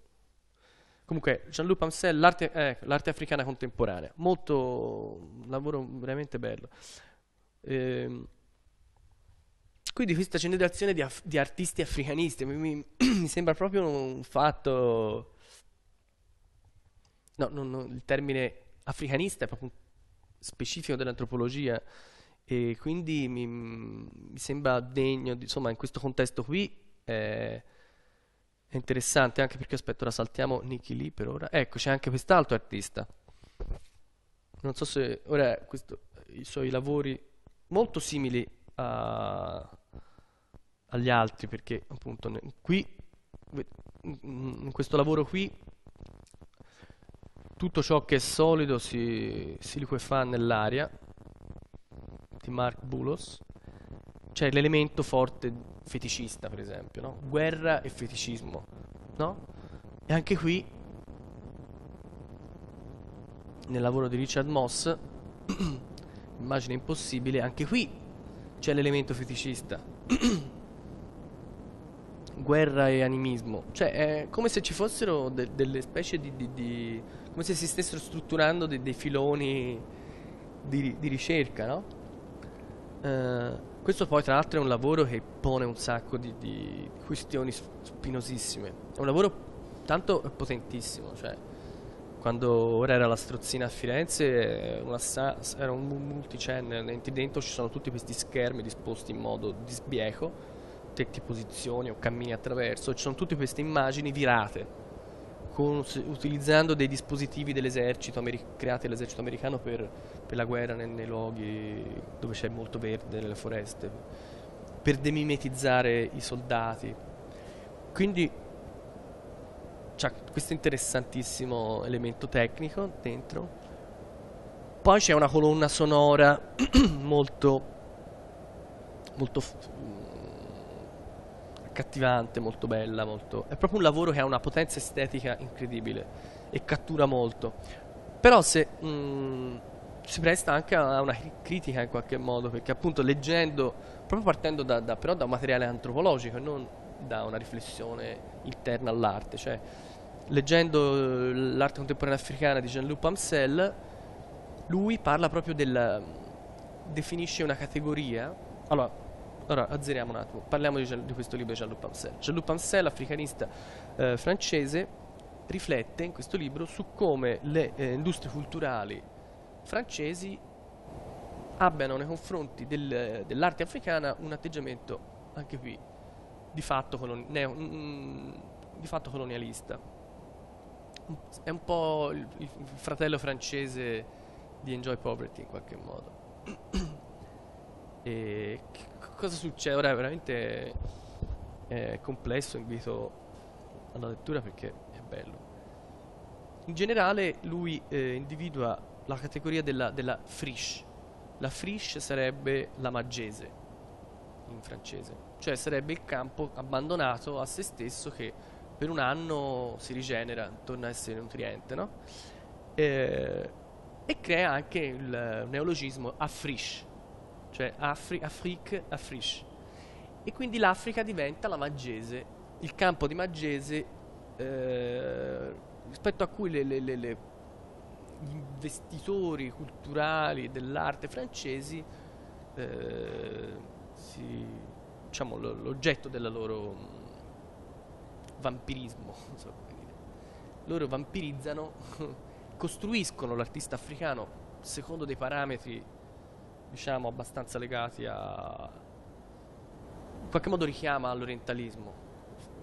Comunque, Jean-Luc Amsel, l'arte, eh, africana contemporanea, molto un lavoro veramente bello. Ehm, quindi questa generazione di, di artisti africanisti mi, mi, mi, sembra proprio un fatto... No, non, non, il termine africanista è proprio specifico dell'antropologia e quindi mi, mi sembra degno, di, insomma, in questo contesto qui... Eh, è interessante anche perché aspetto, la saltiamo Nicky Lee per ora. Ecco, c'è anche quest'altro artista. Non so se ora questo, i suoi lavori molto simili a, agli altri perché appunto qui in questo lavoro qui tutto ciò che è solido si, si liquefà nell'aria di Mark Bulos c'è l'elemento forte feticista, per esempio, no? Guerra e feticismo, no? E anche qui, nel lavoro di Richard Moss, Immagine impossibile, anche qui c'è l'elemento feticista. Guerra e animismo, cioè è come se ci fossero de delle specie di, di, di, come se si stessero strutturando de dei filoni di, di ricerca, no? Uh, questo poi tra l'altro è un lavoro che pone un sacco di, di questioni spinosissime. È un lavoro tanto potentissimo, cioè quando ora era la strozzina a Firenze era un multichannel, dentro ci sono tutti questi schermi disposti in modo disbieco, te ti posizioni o cammini attraverso, ci sono tutte queste immagini virate con, utilizzando dei dispositivi dell'esercito creati dall'esercito americano per, per, la guerra nei, nei luoghi dove c'è molto verde, nelle foreste, per demimetizzare i soldati. Quindi c'è questo interessantissimo elemento tecnico dentro. Poi c'è una colonna sonora molto, molto accattivante, molto bella, molto... È proprio un lavoro che ha una potenza estetica incredibile e cattura molto. Però se... Mh, mm, si presta anche a una critica in qualche modo, perché appunto leggendo, proprio partendo da, da, però da un materiale antropologico e non da una riflessione interna all'arte, cioè leggendo eh, l'arte contemporanea africana di Jean-Luc Pamsel, lui parla proprio del... Mm, definisce una categoria, allora allora, azzeriamo un attimo. Parliamo di, di questo libro di Jean-Luc Pansel. Jean-Luc Pansel, africanista eh, francese, riflette in questo libro su come le eh, industrie culturali francesi abbiano nei confronti del, dell'arte africana un atteggiamento, anche qui, di fatto, colon neo, mm, di fatto colonialista. È un po' il, il fratello francese di Enjoy Poverty in qualche modo. e cosa succede? Ora è veramente eh, complesso, invito alla lettura perché è bello. In generale lui eh, individua la categoria della, della friche. La friche sarebbe la magese in francese, cioè sarebbe il campo abbandonato a se stesso che per un anno si rigenera, torna a essere nutriente, no? Eh, e crea anche il neologismo affriche, cioè Afri- Afrique, Afrish. E quindi l'Africa diventa la Maggese, il campo di Maggese eh, rispetto a cui le, le, le, le gli investitori culturali dell'arte francesi eh, si, diciamo, l'oggetto del loro mm, vampirismo so loro vampirizzano costruiscono l'artista africano secondo dei parametri diciamo, abbastanza legati a... in qualche modo richiama all'orientalismo.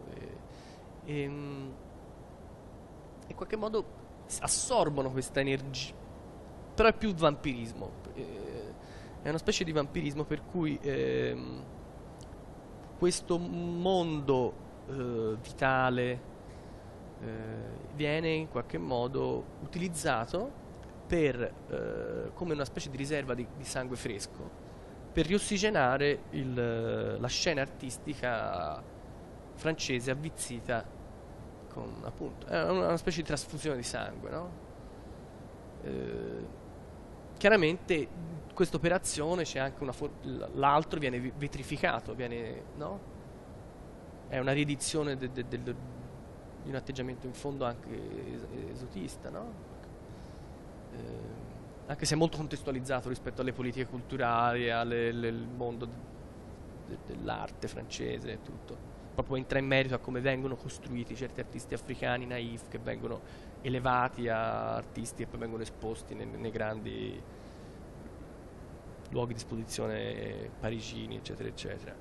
E, eh, e, ehm, in qualche modo assorbono questa energia, però è più vampirismo. Eh, è una specie di vampirismo per cui eh, questo mondo eh, vitale eh, viene in qualche modo utilizzato per, eh, come una specie di riserva di, di sangue fresco per riossigenare il, la scena artistica francese avvizzita con appunto è una, una, specie di trasfusione di sangue no? eh, chiaramente questa operazione c'è anche una for- l'altro viene vetrificato viene no? è una riedizione de, de, de, di un atteggiamento in fondo anche es- esotista no? Eh, anche se è molto contestualizzato rispetto alle politiche culturali, al mondo de, dell'arte francese e tutto. Proprio entra in merito a come vengono costruiti certi artisti africani naif che vengono elevati a artisti e poi vengono esposti nei, nei grandi luoghi di esposizione parigini, eccetera, eccetera.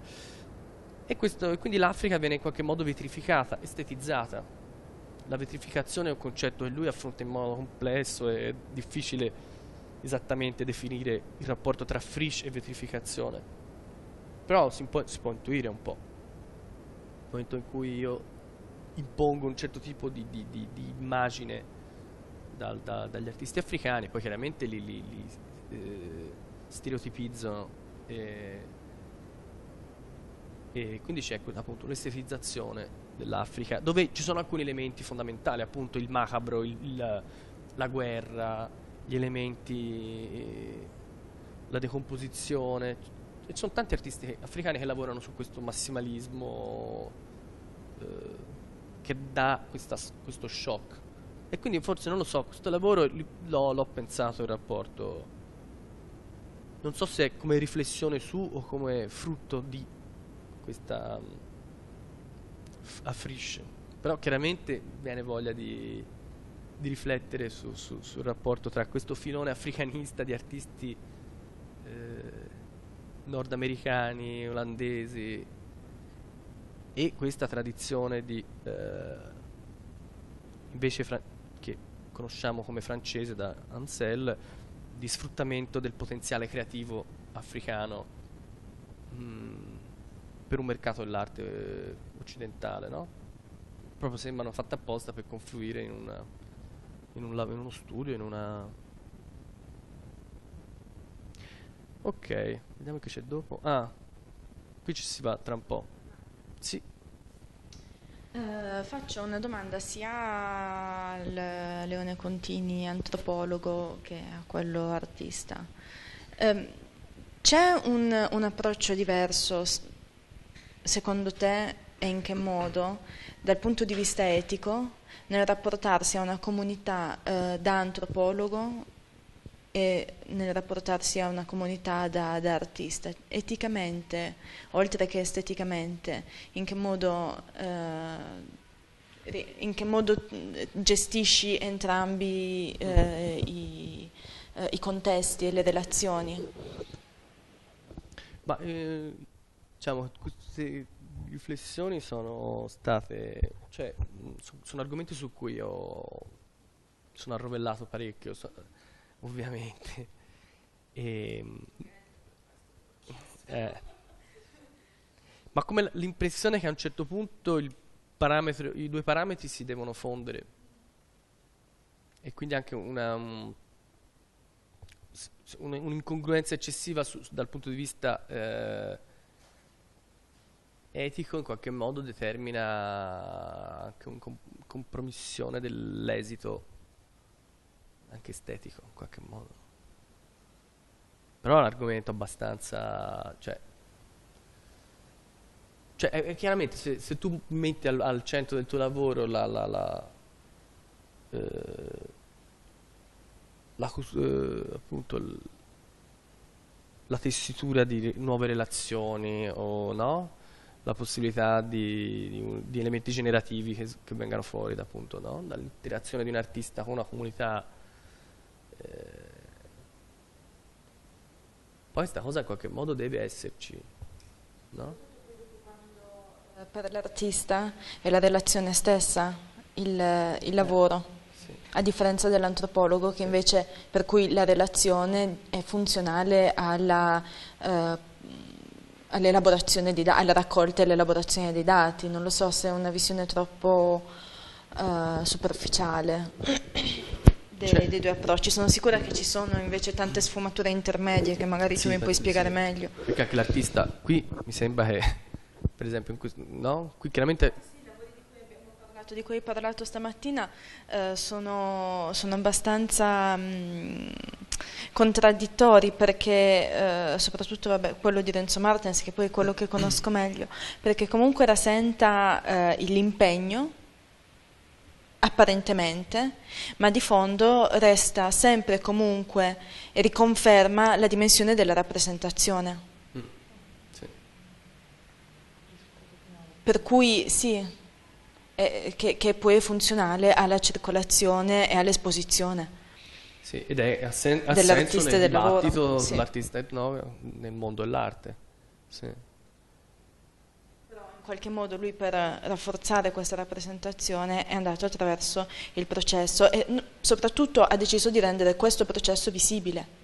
E, questo, e quindi l'Africa viene in qualche modo vetrificata, estetizzata la vetrificazione è un concetto che lui affronta in modo complesso e è difficile esattamente definire il rapporto tra frisch e vetrificazione. Però si, si può intuire un po'. Nel momento in cui io impongo un certo tipo di, di, di, di immagine dal, da, dagli artisti africani, poi chiaramente li, li, li eh, stereotipizzano e, e quindi c'è appunto l'estetizzazione dell'Africa, dove ci sono alcuni elementi fondamentali, appunto il macabro, il, il, la guerra, gli elementi, la decomposizione. Ci sono tanti artisti africani che lavorano su questo massimalismo eh, che dà questa, questo shock. E quindi forse non lo so, questo lavoro l'ho pensato in rapporto non so se è come riflessione su o come frutto di questa affrisce. Però chiaramente viene voglia di, di riflettere su, su, sul rapporto tra questo filone africanista di artisti eh, nordamericani, olandesi e questa tradizione di, eh, invece che conosciamo come francese da Ansel di sfruttamento del potenziale creativo africano mh, mm, per un mercato dell'arte eh, occidentale, no? Proprio sembrano fatte apposta per confluire in, una, in, un, in uno studio, in una... Ok, vediamo che c'è dopo. Ah, qui ci si va tra un po'. Sì. Uh, faccio una domanda sia al Leone Contini, antropologo, che a quello artista. Um, c'è un, un, approccio diverso, secondo te, e in che modo, dal punto di vista etico, nel rapportarsi a una comunità eh, da antropologo e nel rapportarsi a una comunità da, da, artista, eticamente, oltre che esteticamente, in che modo, eh, in che modo gestisci entrambi eh, i, eh, i, contesti e le relazioni? Ma, eh, diciamo, riflessioni sono state, cioè, su, sono argomenti su cui io sono arrovellato parecchio, so, ovviamente. E, eh. Ma come l'impressione che a un certo punto i due parametri si devono fondere. E quindi anche una... Um, un'incongruenza eccessiva su, dal punto di vista eh, etico in qualche modo determina anche un comp- compromissione dell'esito anche estetico in qualche modo però è un argomento abbastanza cioè, cioè è, chiaramente se, se, tu metti al, al, centro del tuo lavoro la la, la, eh, la eh, appunto l, la tessitura di nuove relazioni o no la possibilità di, di, di elementi generativi che, che vengano fuori da, appunto, no? dall'interazione di un artista con una comunità. Eh, poi questa cosa in qualche modo deve esserci, no? Eh, per l'artista è la relazione stessa, il, il lavoro, sì. a differenza dell'antropologo che invece per cui la relazione è funzionale alla eh, all'elaborazione di, alla raccolta e all'elaborazione dei dati, non lo so se è una visione troppo uh, superficiale dei, cioè. dei, due approcci, sono sicura che ci sono invece tante sfumature intermedie che magari sì, tu mi puoi spiegare sì. meglio. Perché anche l'artista qui mi sembra che, per esempio, questo, no? qui chiaramente mercato di cui hai parlato stamattina eh, sono, sono, abbastanza mh, mm, contraddittori perché eh, soprattutto vabbè, quello di Renzo Martens che poi è quello che conosco meglio perché comunque rasenta eh, l'impegno apparentemente ma di fondo resta sempre comunque e riconferma la dimensione della rappresentazione mm. sì. per cui sì eh, che, che, poi è funzionale alla circolazione e all'esposizione. Sì, ed è assen- assenso nel del dibattito lavoro. sull'artista sì. etnografo nel mondo dell'arte. Sì. Però in qualche modo lui per rafforzare questa rappresentazione è andato attraverso il processo e soprattutto ha deciso di rendere questo processo visibile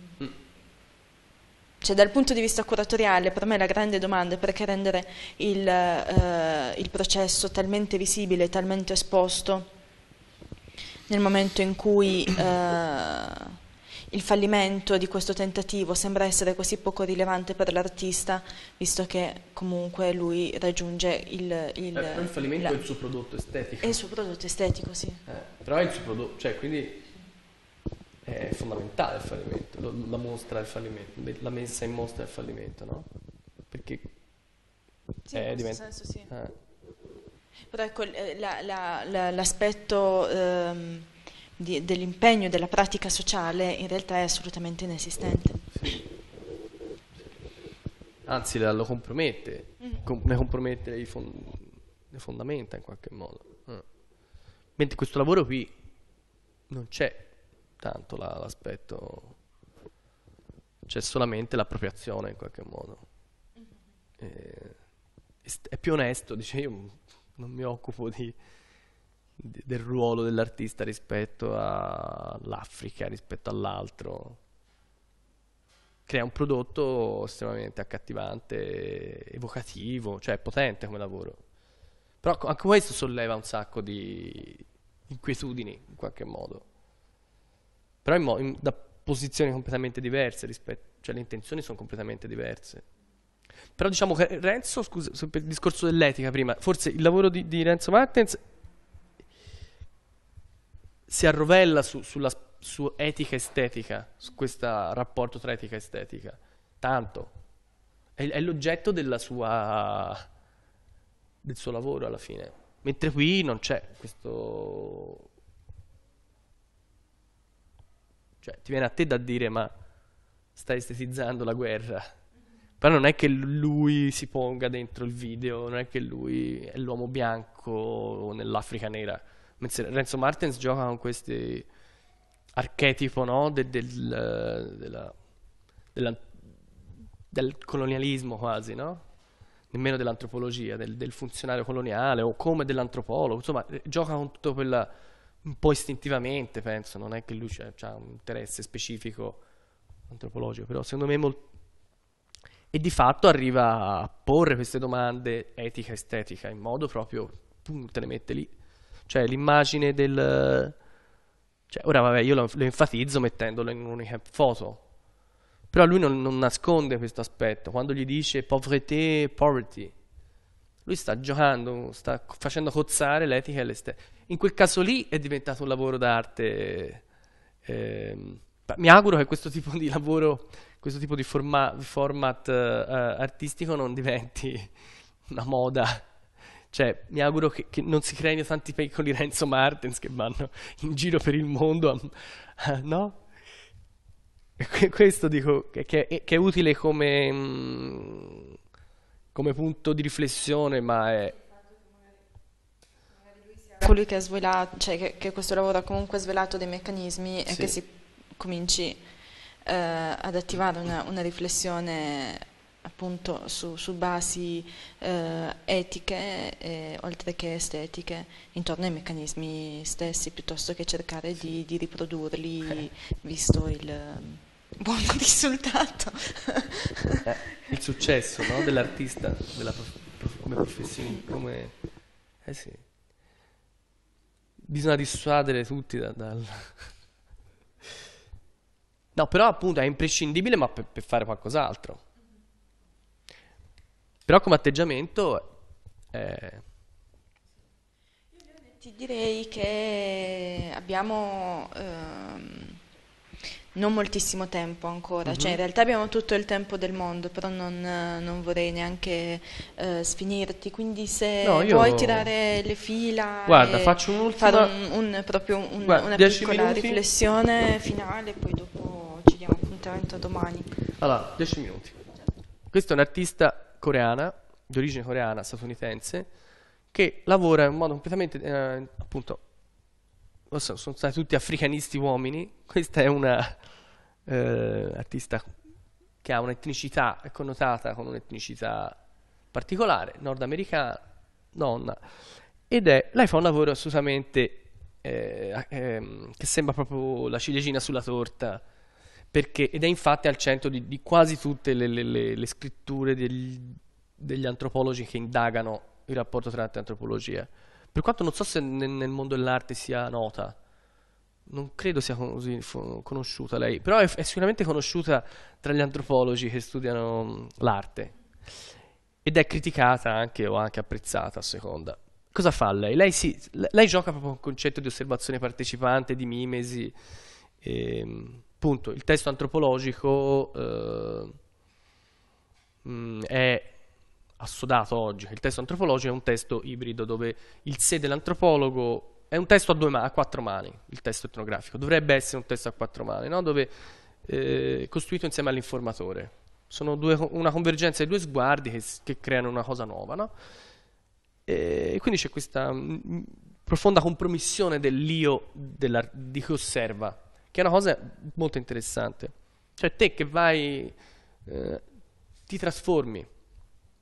cioè, dal punto di vista curatoriale per me la grande domanda è perché rendere il, eh, il processo talmente visibile, talmente esposto nel momento in cui eh, il fallimento di questo tentativo sembra essere così poco rilevante per l'artista, visto che comunque lui raggiunge il... il, eh, il fallimento la, è il suo prodotto estetico. È il suo prodotto estetico, sì. Eh, però è il suo prodotto, cioè quindi è fondamentale il fallimento, lo, la mostra del fallimento, la messa in mostra del fallimento, no? Perché sì, è eh, diventa... senso sì. Ah. Però ecco, eh, la, la, la, l'aspetto ehm, di, dell'impegno della pratica sociale in realtà è assolutamente inesistente. Sì. Anzi, lo compromette, mm-hmm. com- ne compromette le, fond- le fondamenta in qualche modo. Mentre questo lavoro qui non c'è, tanto la, l'aspetto, c'è solamente l'appropriazione in qualche modo. Mm-hmm. E, è più onesto, dice io non mi occupo di, di, del ruolo dell'artista rispetto all'Africa, rispetto all'altro. Crea un prodotto estremamente accattivante, evocativo, cioè potente come lavoro. Però anche questo solleva un sacco di inquietudini in qualche modo però in in, da posizioni completamente diverse rispetto, cioè le intenzioni sono completamente diverse. Però diciamo che Renzo, scusa, per il discorso dell'etica prima, forse il lavoro di, di Renzo Martens si arrovella su, sulla su etica estetica, su questo rapporto tra etica e estetica. Tanto. È, è l'oggetto sua, del suo lavoro alla fine. Mentre qui non c'è questo Cioè, ti viene a te da dire, ma stai estetizzando la guerra. Però non è che lui si ponga dentro il video, non è che lui è l'uomo bianco o nell'Africa nera. Renzo Martens gioca con questi archetipo no? del, del, della, della, del colonialismo quasi, no? nemmeno dell'antropologia, del, del, funzionario coloniale o come dell'antropologo, insomma eh, gioca con tutta quella un po' istintivamente, penso, non è che lui c'ha un interesse specifico antropologico, però secondo me molto... E di fatto arriva a porre queste domande etica-estetica in modo proprio, pum, te le mette lì. Cioè l'immagine del... Cioè, ora vabbè, io lo, lo enfatizzo mettendolo in un'unica foto, però lui non, non, nasconde questo aspetto. Quando gli dice pauvreté, poverty, lui sta giocando, sta facendo cozzare l'etica all'esterno. In quel caso lì è diventato un lavoro d'arte. Eh, mi auguro che questo tipo di lavoro, questo tipo di forma, format eh, artistico non diventi una moda. Cioè, mi auguro che, che, non si creino tanti piccoli Renzo Martens che vanno in giro per il mondo, no? Questo dico che, che, che è utile come, mm, come punto di riflessione, ma è... Colui che ha svelato, cioè che, che, questo lavoro ha comunque svelato dei meccanismi sì. e che si cominci eh, ad attivare una, una riflessione appunto su, su basi eh, etiche eh, oltre che estetiche intorno ai meccanismi stessi piuttosto che cercare di, di riprodurli eh. visto il buon risultato. Eh successo no? dell'artista della prof- come professionista. Come... Eh sì. Bisogna dissuadere tutti da, dal... No, però appunto è imprescindibile, ma per, per fare qualcos'altro. Però come atteggiamento... Eh... Ti direi che abbiamo... Ehm non moltissimo tempo ancora, uh-huh. cioè in mhm. realtà abbiamo tutto il tempo del mondo, però non, eh, non vorrei neanche eh, sfinirti, quindi se no, vuoi tirare le fila, guarda, faccio un'ultima... fare un, un, proprio un, guarda, una piccola minuti. riflessione finale, poi dopo ci diamo appuntamento domani. Allora, 10 minuti. Questo è un'artista coreana, di origine coreana, statunitense, che lavora in modo completamente, eh, appunto, sono stati tutti africanisti uomini, questa è una eh, artista che ha un'etnicità, è connotata con un'etnicità particolare, nordamericana, donna, ed è, lei fa un lavoro assolutamente eh, eh, ehm, che sembra proprio la ciliegina sulla torta, perché, ed è infatti al centro di, di quasi tutte le, le, le, le scritture degli, degli antropologi che indagano il rapporto tra arte e antropologia. Per quanto non so se nel mondo dell'arte sia nota, non credo sia così conosciuta lei, però è, è sicuramente conosciuta tra gli antropologi che studiano l'arte ed è criticata anche o anche apprezzata a seconda. Cosa fa lei? Lei, si, lei gioca proprio con il concetto di osservazione partecipante, di mimesi, e, ehm, punto. Il testo antropologico eh, è assodato oggi, il testo antropologico è un testo ibrido dove il sé dell'antropologo è un testo a, due ma- a, quattro mani, il testo etnografico, dovrebbe essere un testo a quattro mani, no? dove eh, costruito insieme all'informatore. Sono due, una convergenza di due sguardi che, che creano una cosa nuova. No? E quindi c'è questa mm, mm, profonda compromissione dell'io di chi osserva, che è una cosa molto interessante. Cioè te che vai, eh, ti trasformi,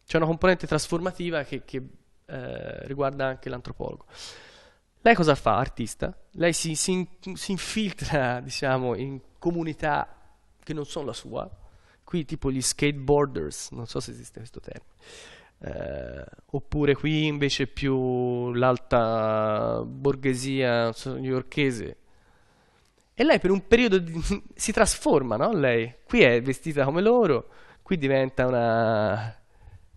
c'è una componente trasformativa che, che eh, riguarda anche l'antropologo. Lei cosa fa, artista? Lei si, si, si, infiltra, diciamo, in comunità che non sono la sua, qui tipo gli skateboarders, non so se esiste questo termine, eh, oppure qui invece più l'alta borghesia newyorchese. E lei per un periodo di, si trasforma, no? Lei qui è vestita come loro, qui diventa una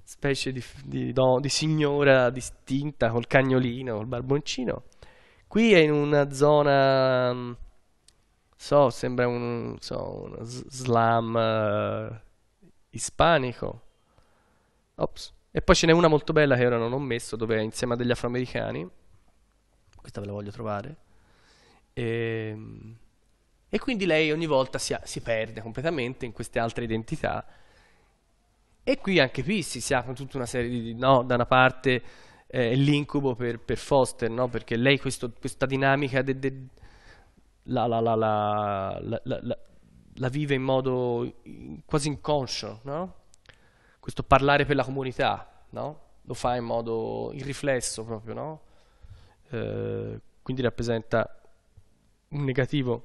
specie di, di, no, di signora distinta col cagnolino, col barboncino. Qui è in una zona, mm, so, sembra un so, uno slam uh, ispanico. Ops. E poi ce n'è una molto bella che ora non ho messo, dove è insieme a degli afroamericani. Questa ve la voglio trovare. E, ehm, e quindi lei ogni volta si, si perde completamente in queste altre identità e qui anche qui si, si aprono tutta una serie di... No, da una parte eh, l'incubo per, per Foster, no? perché lei questo, questa dinamica de, de, la, la, la, la, vive in modo quasi inconscio, no? questo parlare per la comunità, no? lo fa in modo irriflesso proprio, eh, quindi rappresenta un negativo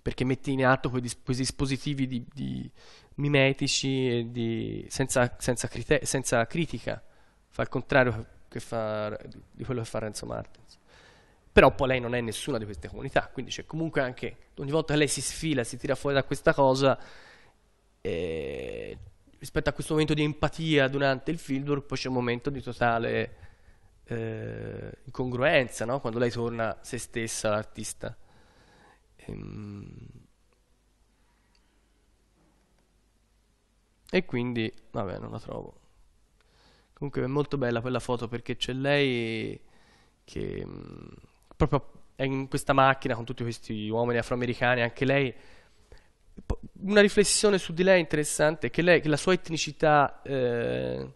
perché mette in atto quei, quei dispositivi di, di, mimetici e di, senza, senza, crite- senza, critica, fa il contrario fa, di quello che fa Renzo Martens. Però poi lei non è nessuna di queste comunità, quindi c'è comunque anche, ogni volta che lei si sfila, si tira fuori da questa cosa, eh, rispetto a questo momento di empatia durante il fieldwork, poi c'è un momento di totale eh, incongruenza, no? quando lei torna se stessa, l'artista. Ehm e quindi vabbè non la trovo comunque è molto bella quella foto perché c'è lei che mh, mm, proprio è in questa macchina con tutti questi uomini afroamericani anche lei una riflessione su di lei interessante è che, lei, che la sua etnicità eh,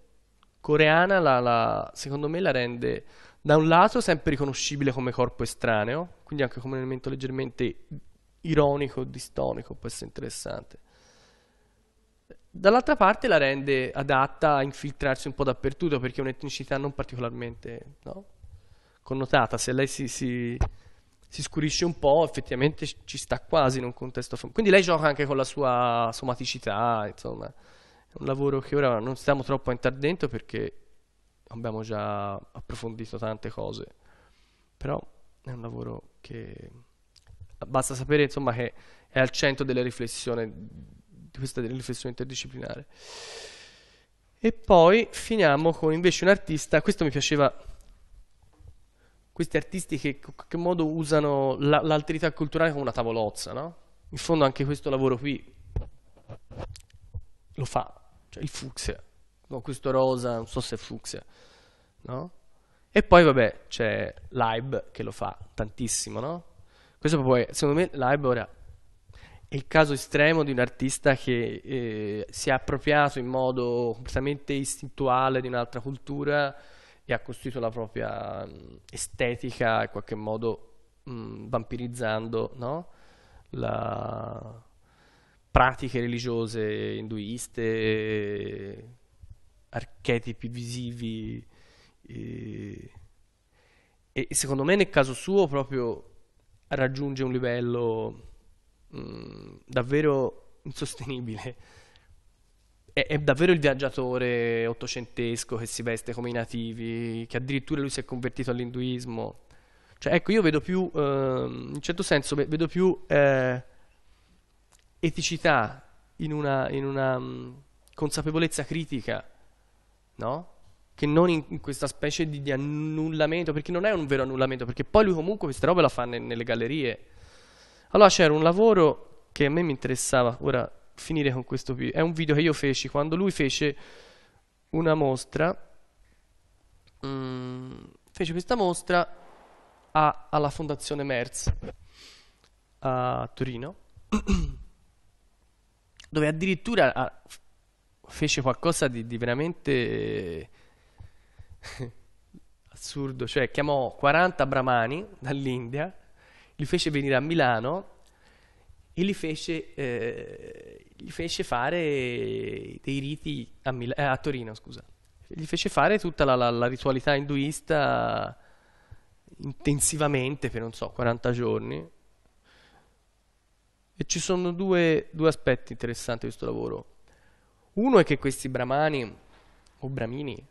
coreana la, la, secondo me la rende da un lato sempre riconoscibile come corpo estraneo quindi anche come un elemento leggermente ironico distonico può essere interessante Dall'altra parte la rende adatta a infiltrarsi un po' dappertutto perché è un'etnicità non particolarmente no? connotata. Se lei si, si, si, scurisce un po', effettivamente ci sta quasi in un contesto. Quindi lei gioca anche con la sua somaticità, insomma. È un lavoro che ora non stiamo troppo a entrare dentro perché abbiamo già approfondito tante cose. Però è un lavoro che basta sapere insomma, che è al centro della riflessione di questa riflessione interdisciplinare. E poi finiamo con invece un artista, questo mi piaceva, questi artisti che in qualche modo usano la, l'alterità culturale come una tavolozza, no? In fondo anche questo lavoro qui lo fa, cioè il fucsia, no, questo rosa, non so se è fucsia, no? E poi vabbè c'è Live che lo fa tantissimo, no? Questo poi, secondo me, Live ora il caso estremo di un artista che eh, si è appropriato in modo completamente istintuale di un'altra cultura e ha costruito la propria mh, estetica in qualche modo mh, vampirizzando no? la... pratiche religiose induiste, archetipi visivi. E... e secondo me nel caso suo proprio raggiunge un livello Mm, davvero insostenibile. È, è, davvero il viaggiatore ottocentesco che si veste come i nativi, che addirittura lui si è convertito all'induismo. Cioè, ecco, io vedo più, eh, in un certo senso, vedo più eh, eticità in una, in una mh, mm, consapevolezza critica, no? che non in, questa specie di, di, annullamento, perché non è un vero annullamento, perché poi lui comunque queste robe la fa ne, nelle gallerie. Allora c'era un lavoro che a me mi interessava, ora finire con questo video, è un video che io feci quando lui fece una mostra, mh, mm, fece questa mostra a, alla fondazione MERS a Torino, dove addirittura a, fece qualcosa di, di veramente eh, assurdo, cioè chiamò 40 brahmani dall'India li fece venire a Milano e li fece, eh, gli fece fare dei riti a, Mil- eh, a, Torino, scusa. Gli fece fare tutta la, la, la ritualità induista intensivamente per, non so, 40 giorni. E ci sono due, due aspetti interessanti di questo lavoro. Uno è che questi brahmani o bramini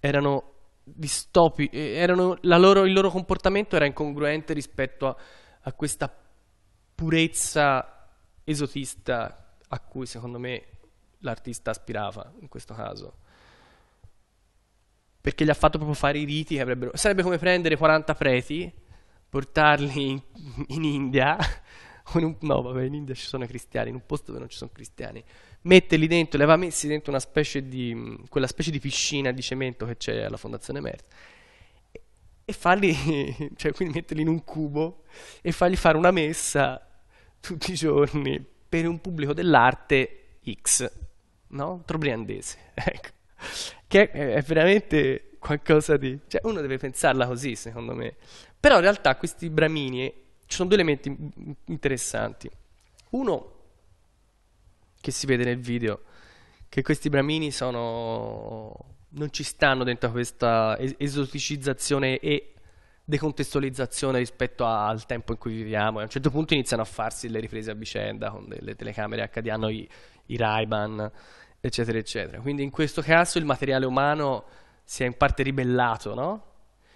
erano distopici, erano, loro, il loro comportamento era incongruente rispetto a, a questa purezza esotista a cui secondo me l'artista aspirava in questo caso perché gli ha fatto proprio fare i riti che avrebbero... Sarebbe come prendere 40 preti, portarli in, in India, in un, no vabbè in India ci sono cristiani, in un posto dove non ci sono cristiani, metterli dentro, li aveva messi dentro una specie di, mm, quella specie di piscina di cemento che c'è alla Fondazione Merz e farli, cioè quindi metterli in un cubo e fargli fare una messa tutti i giorni per un pubblico dell'arte X, no? Trobriandese, ecco. Che è, veramente qualcosa di... Cioè, uno deve pensarla così, secondo me. Però in realtà questi bramini, ci sono due elementi interessanti. Uno che si vede nel video, che questi bramini sono... non ci stanno dentro questa es- esoticizzazione e decontestualizzazione rispetto a- al tempo in cui viviamo e a un certo punto iniziano a farsi le riprese a vicenda con delle telecamere HD, hanno i, i Ray-Ban, eccetera, eccetera. Quindi in questo caso il materiale umano si è in parte ribellato, no?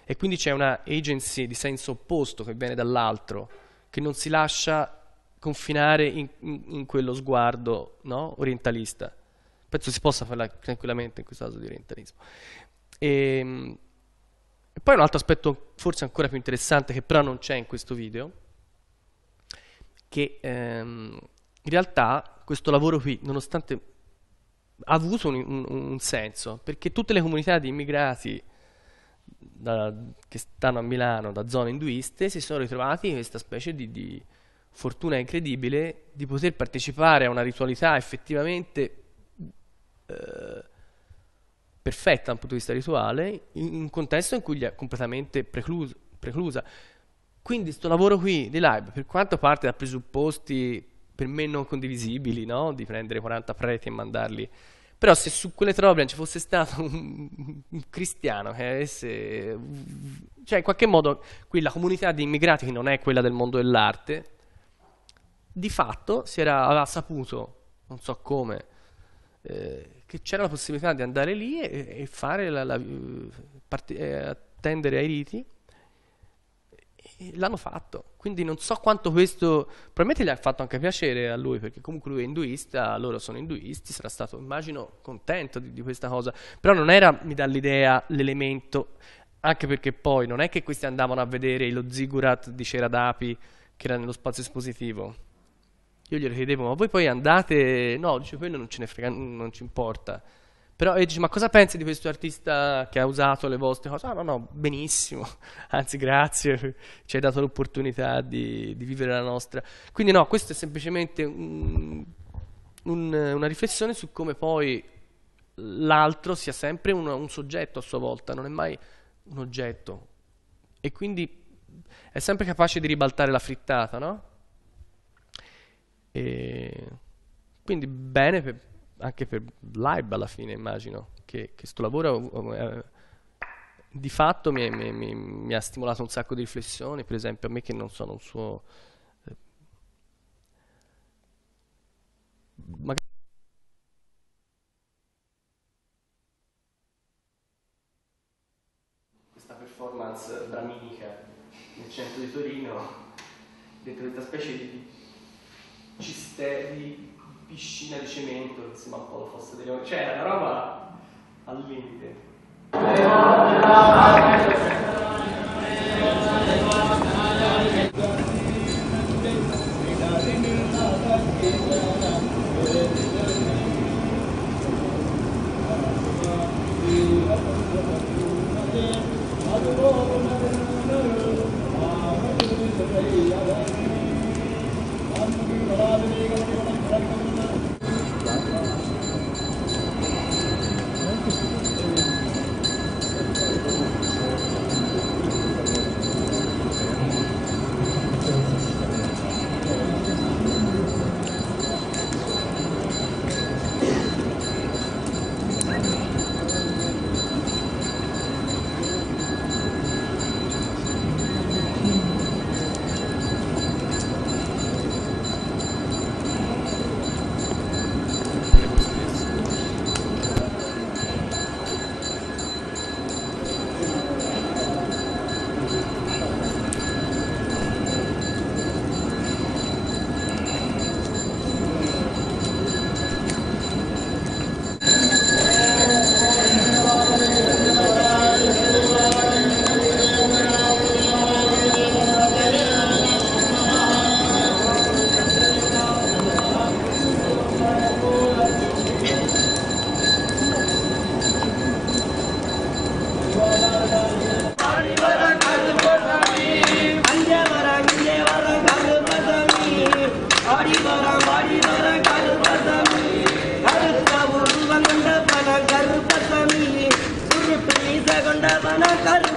E quindi c'è una agency di senso opposto che viene dall'altro, che non si lascia confinare in, in, in quello sguardo no? orientalista. Penso si possa farla tranquillamente in questo caso di orientalismo. E, ehm, e poi un altro aspetto forse ancora più interessante che però non c'è in questo video, che ehm, in realtà questo lavoro qui, nonostante ha avuto un, un, un senso, perché tutte le comunità di immigrati da, che stanno a Milano da zone induiste si sono ritrovati in questa specie di, di, fortuna incredibile di poter partecipare a una ritualità effettivamente eh, perfetta dal punto di vista rituale in un contesto in cui gli è completamente precluso, preclusa. Quindi questo lavoro qui di live, per quanto parte da presupposti per me non condivisibili, no? di prendere 40 preti e mandarli però se su quelle trovian ci fosse stato un, un cristiano che avesse... Cioè, in qualche modo, qui la comunità di immigrati, che non è quella del mondo dell'arte, di fatto si era, aveva saputo, non so come, eh, che c'era la possibilità di andare lì e, e la, la, part- eh, attendere ai riti. E l'hanno fatto. Quindi non so quanto questo. Probabilmente gli ha fatto anche piacere a lui, perché comunque lui è induista, loro sono induisti, sarà stato, immagino, contento di, di questa cosa. Però non era, mi dà l'idea, l'elemento. Anche perché poi non è che questi andavano a vedere lo zigurat di Cera d'Api che era nello spazio espositivo io glielo chiedevo, ma voi poi andate... No, dice, quello non ce ne frega, non ci importa. Però e dice, ma cosa pensi di questo artista che ha usato le vostre cose? Ah, no, no, benissimo, anzi grazie, ci hai dato l'opportunità di, di vivere la nostra. Quindi no, questo è semplicemente un, un, una riflessione su come poi l'altro sia sempre un, un soggetto a sua volta, non è mai un oggetto. E quindi è sempre capace di ribaltare la frittata, no? E quindi bene per, anche per Live alla fine immagino, che, questo lavoro eh, di fatto mi, mi, mi, mi, ha stimolato un sacco di riflessioni, per esempio a me che non sono un suo... Eh, questa performance braminica nel centro di Torino, dentro questa specie di cisterni, piscina di cemento, insieme a un po' alla fossa delle Cioè, era una roba al limite.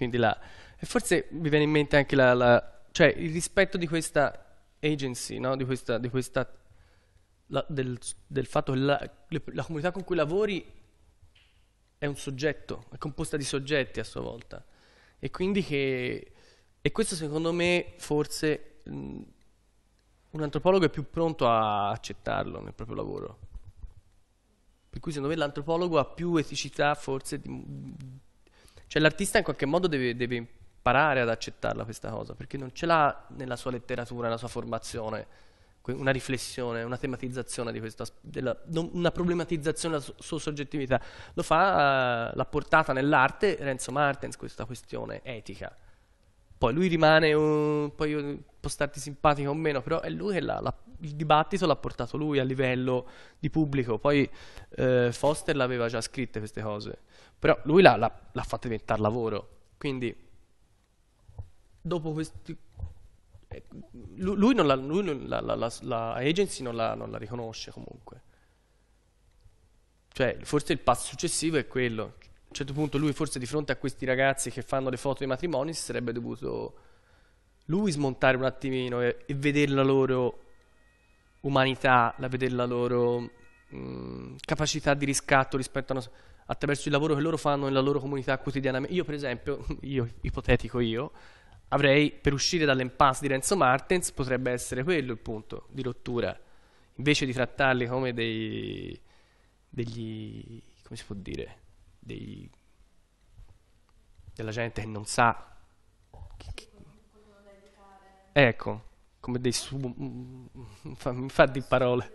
quindi la, e forse mi viene in mente anche la, la, cioè il rispetto di questa agency, no? di questa, di questa la, del, del, fatto che la, la, comunità con cui lavori è un soggetto, è composta di soggetti a sua volta. E quindi che... E questo secondo me forse mh, un antropologo è più pronto a accettarlo nel proprio lavoro. Per cui secondo me l'antropologo ha più eticità forse di, cioè l'artista in qualche modo deve, deve imparare ad accettarla questa cosa, perché non ce l'ha nella sua letteratura, nella sua formazione una riflessione, una tematizzazione di questo, della, una problematizzazione della sua soggettività. Lo fa, uh, l'ha portata nell'arte Renzo Martens, questa questione etica. Poi lui rimane, un, poi eh, può starti simpatico o meno, però è lui che la, la, il dibattito l'ha portato lui a livello di pubblico. Poi eh, Foster l'aveva già scritte queste cose. Però lui l'ha, l'ha, l'ha fatto diventare lavoro. Quindi, dopo questi... Eh, lui, non la, lui non la, la, la, la agency non, non la, riconosce comunque. Cioè, forse il passo successivo è quello. A un certo punto lui forse di fronte a questi ragazzi che fanno le foto dei matrimoni si sarebbe dovuto lui smontare un attimino e, e vedere la loro umanità, la, vedere la loro mh, capacità di riscatto rispetto a... Una attraverso il lavoro che loro fanno nella loro comunità quotidianamente. Io per esempio, io, ipotetico io, avrei per uscire dall'impasse di Renzo Martens potrebbe essere quello il punto di rottura, invece di trattarli come dei, degli, come si può dire, dei, della gente che non sa. Che, che, ecco, come dei su... mi fa, mi fa di parole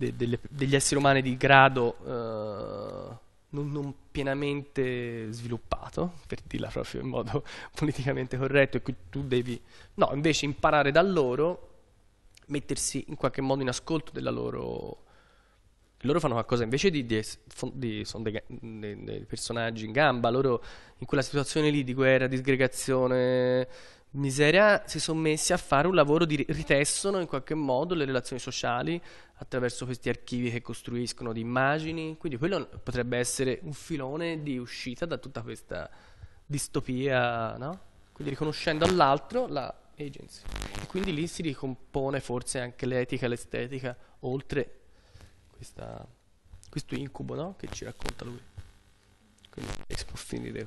de, delle, degli esseri umani di grado eh, non, non, pienamente sviluppato, per dirla proprio in modo politicamente corretto, e cui tu devi, no, invece imparare da loro, mettersi in qualche modo in ascolto della loro... Loro fanno qualcosa invece di, di, di sono dei, dei, dei personaggi in gamba, loro in quella situazione lì di guerra, disgregazione, miseria si sono messi a fare un lavoro di ritessono in qualche modo le relazioni sociali attraverso questi archivi che costruiscono di immagini, quindi quello potrebbe essere un filone di uscita da tutta questa distopia, no? Quindi riconoscendo all'altro la agency. E quindi lì si ricompone forse anche l'etica e l'estetica oltre questa, questo incubo no? che ci racconta lui. Quindi si può finire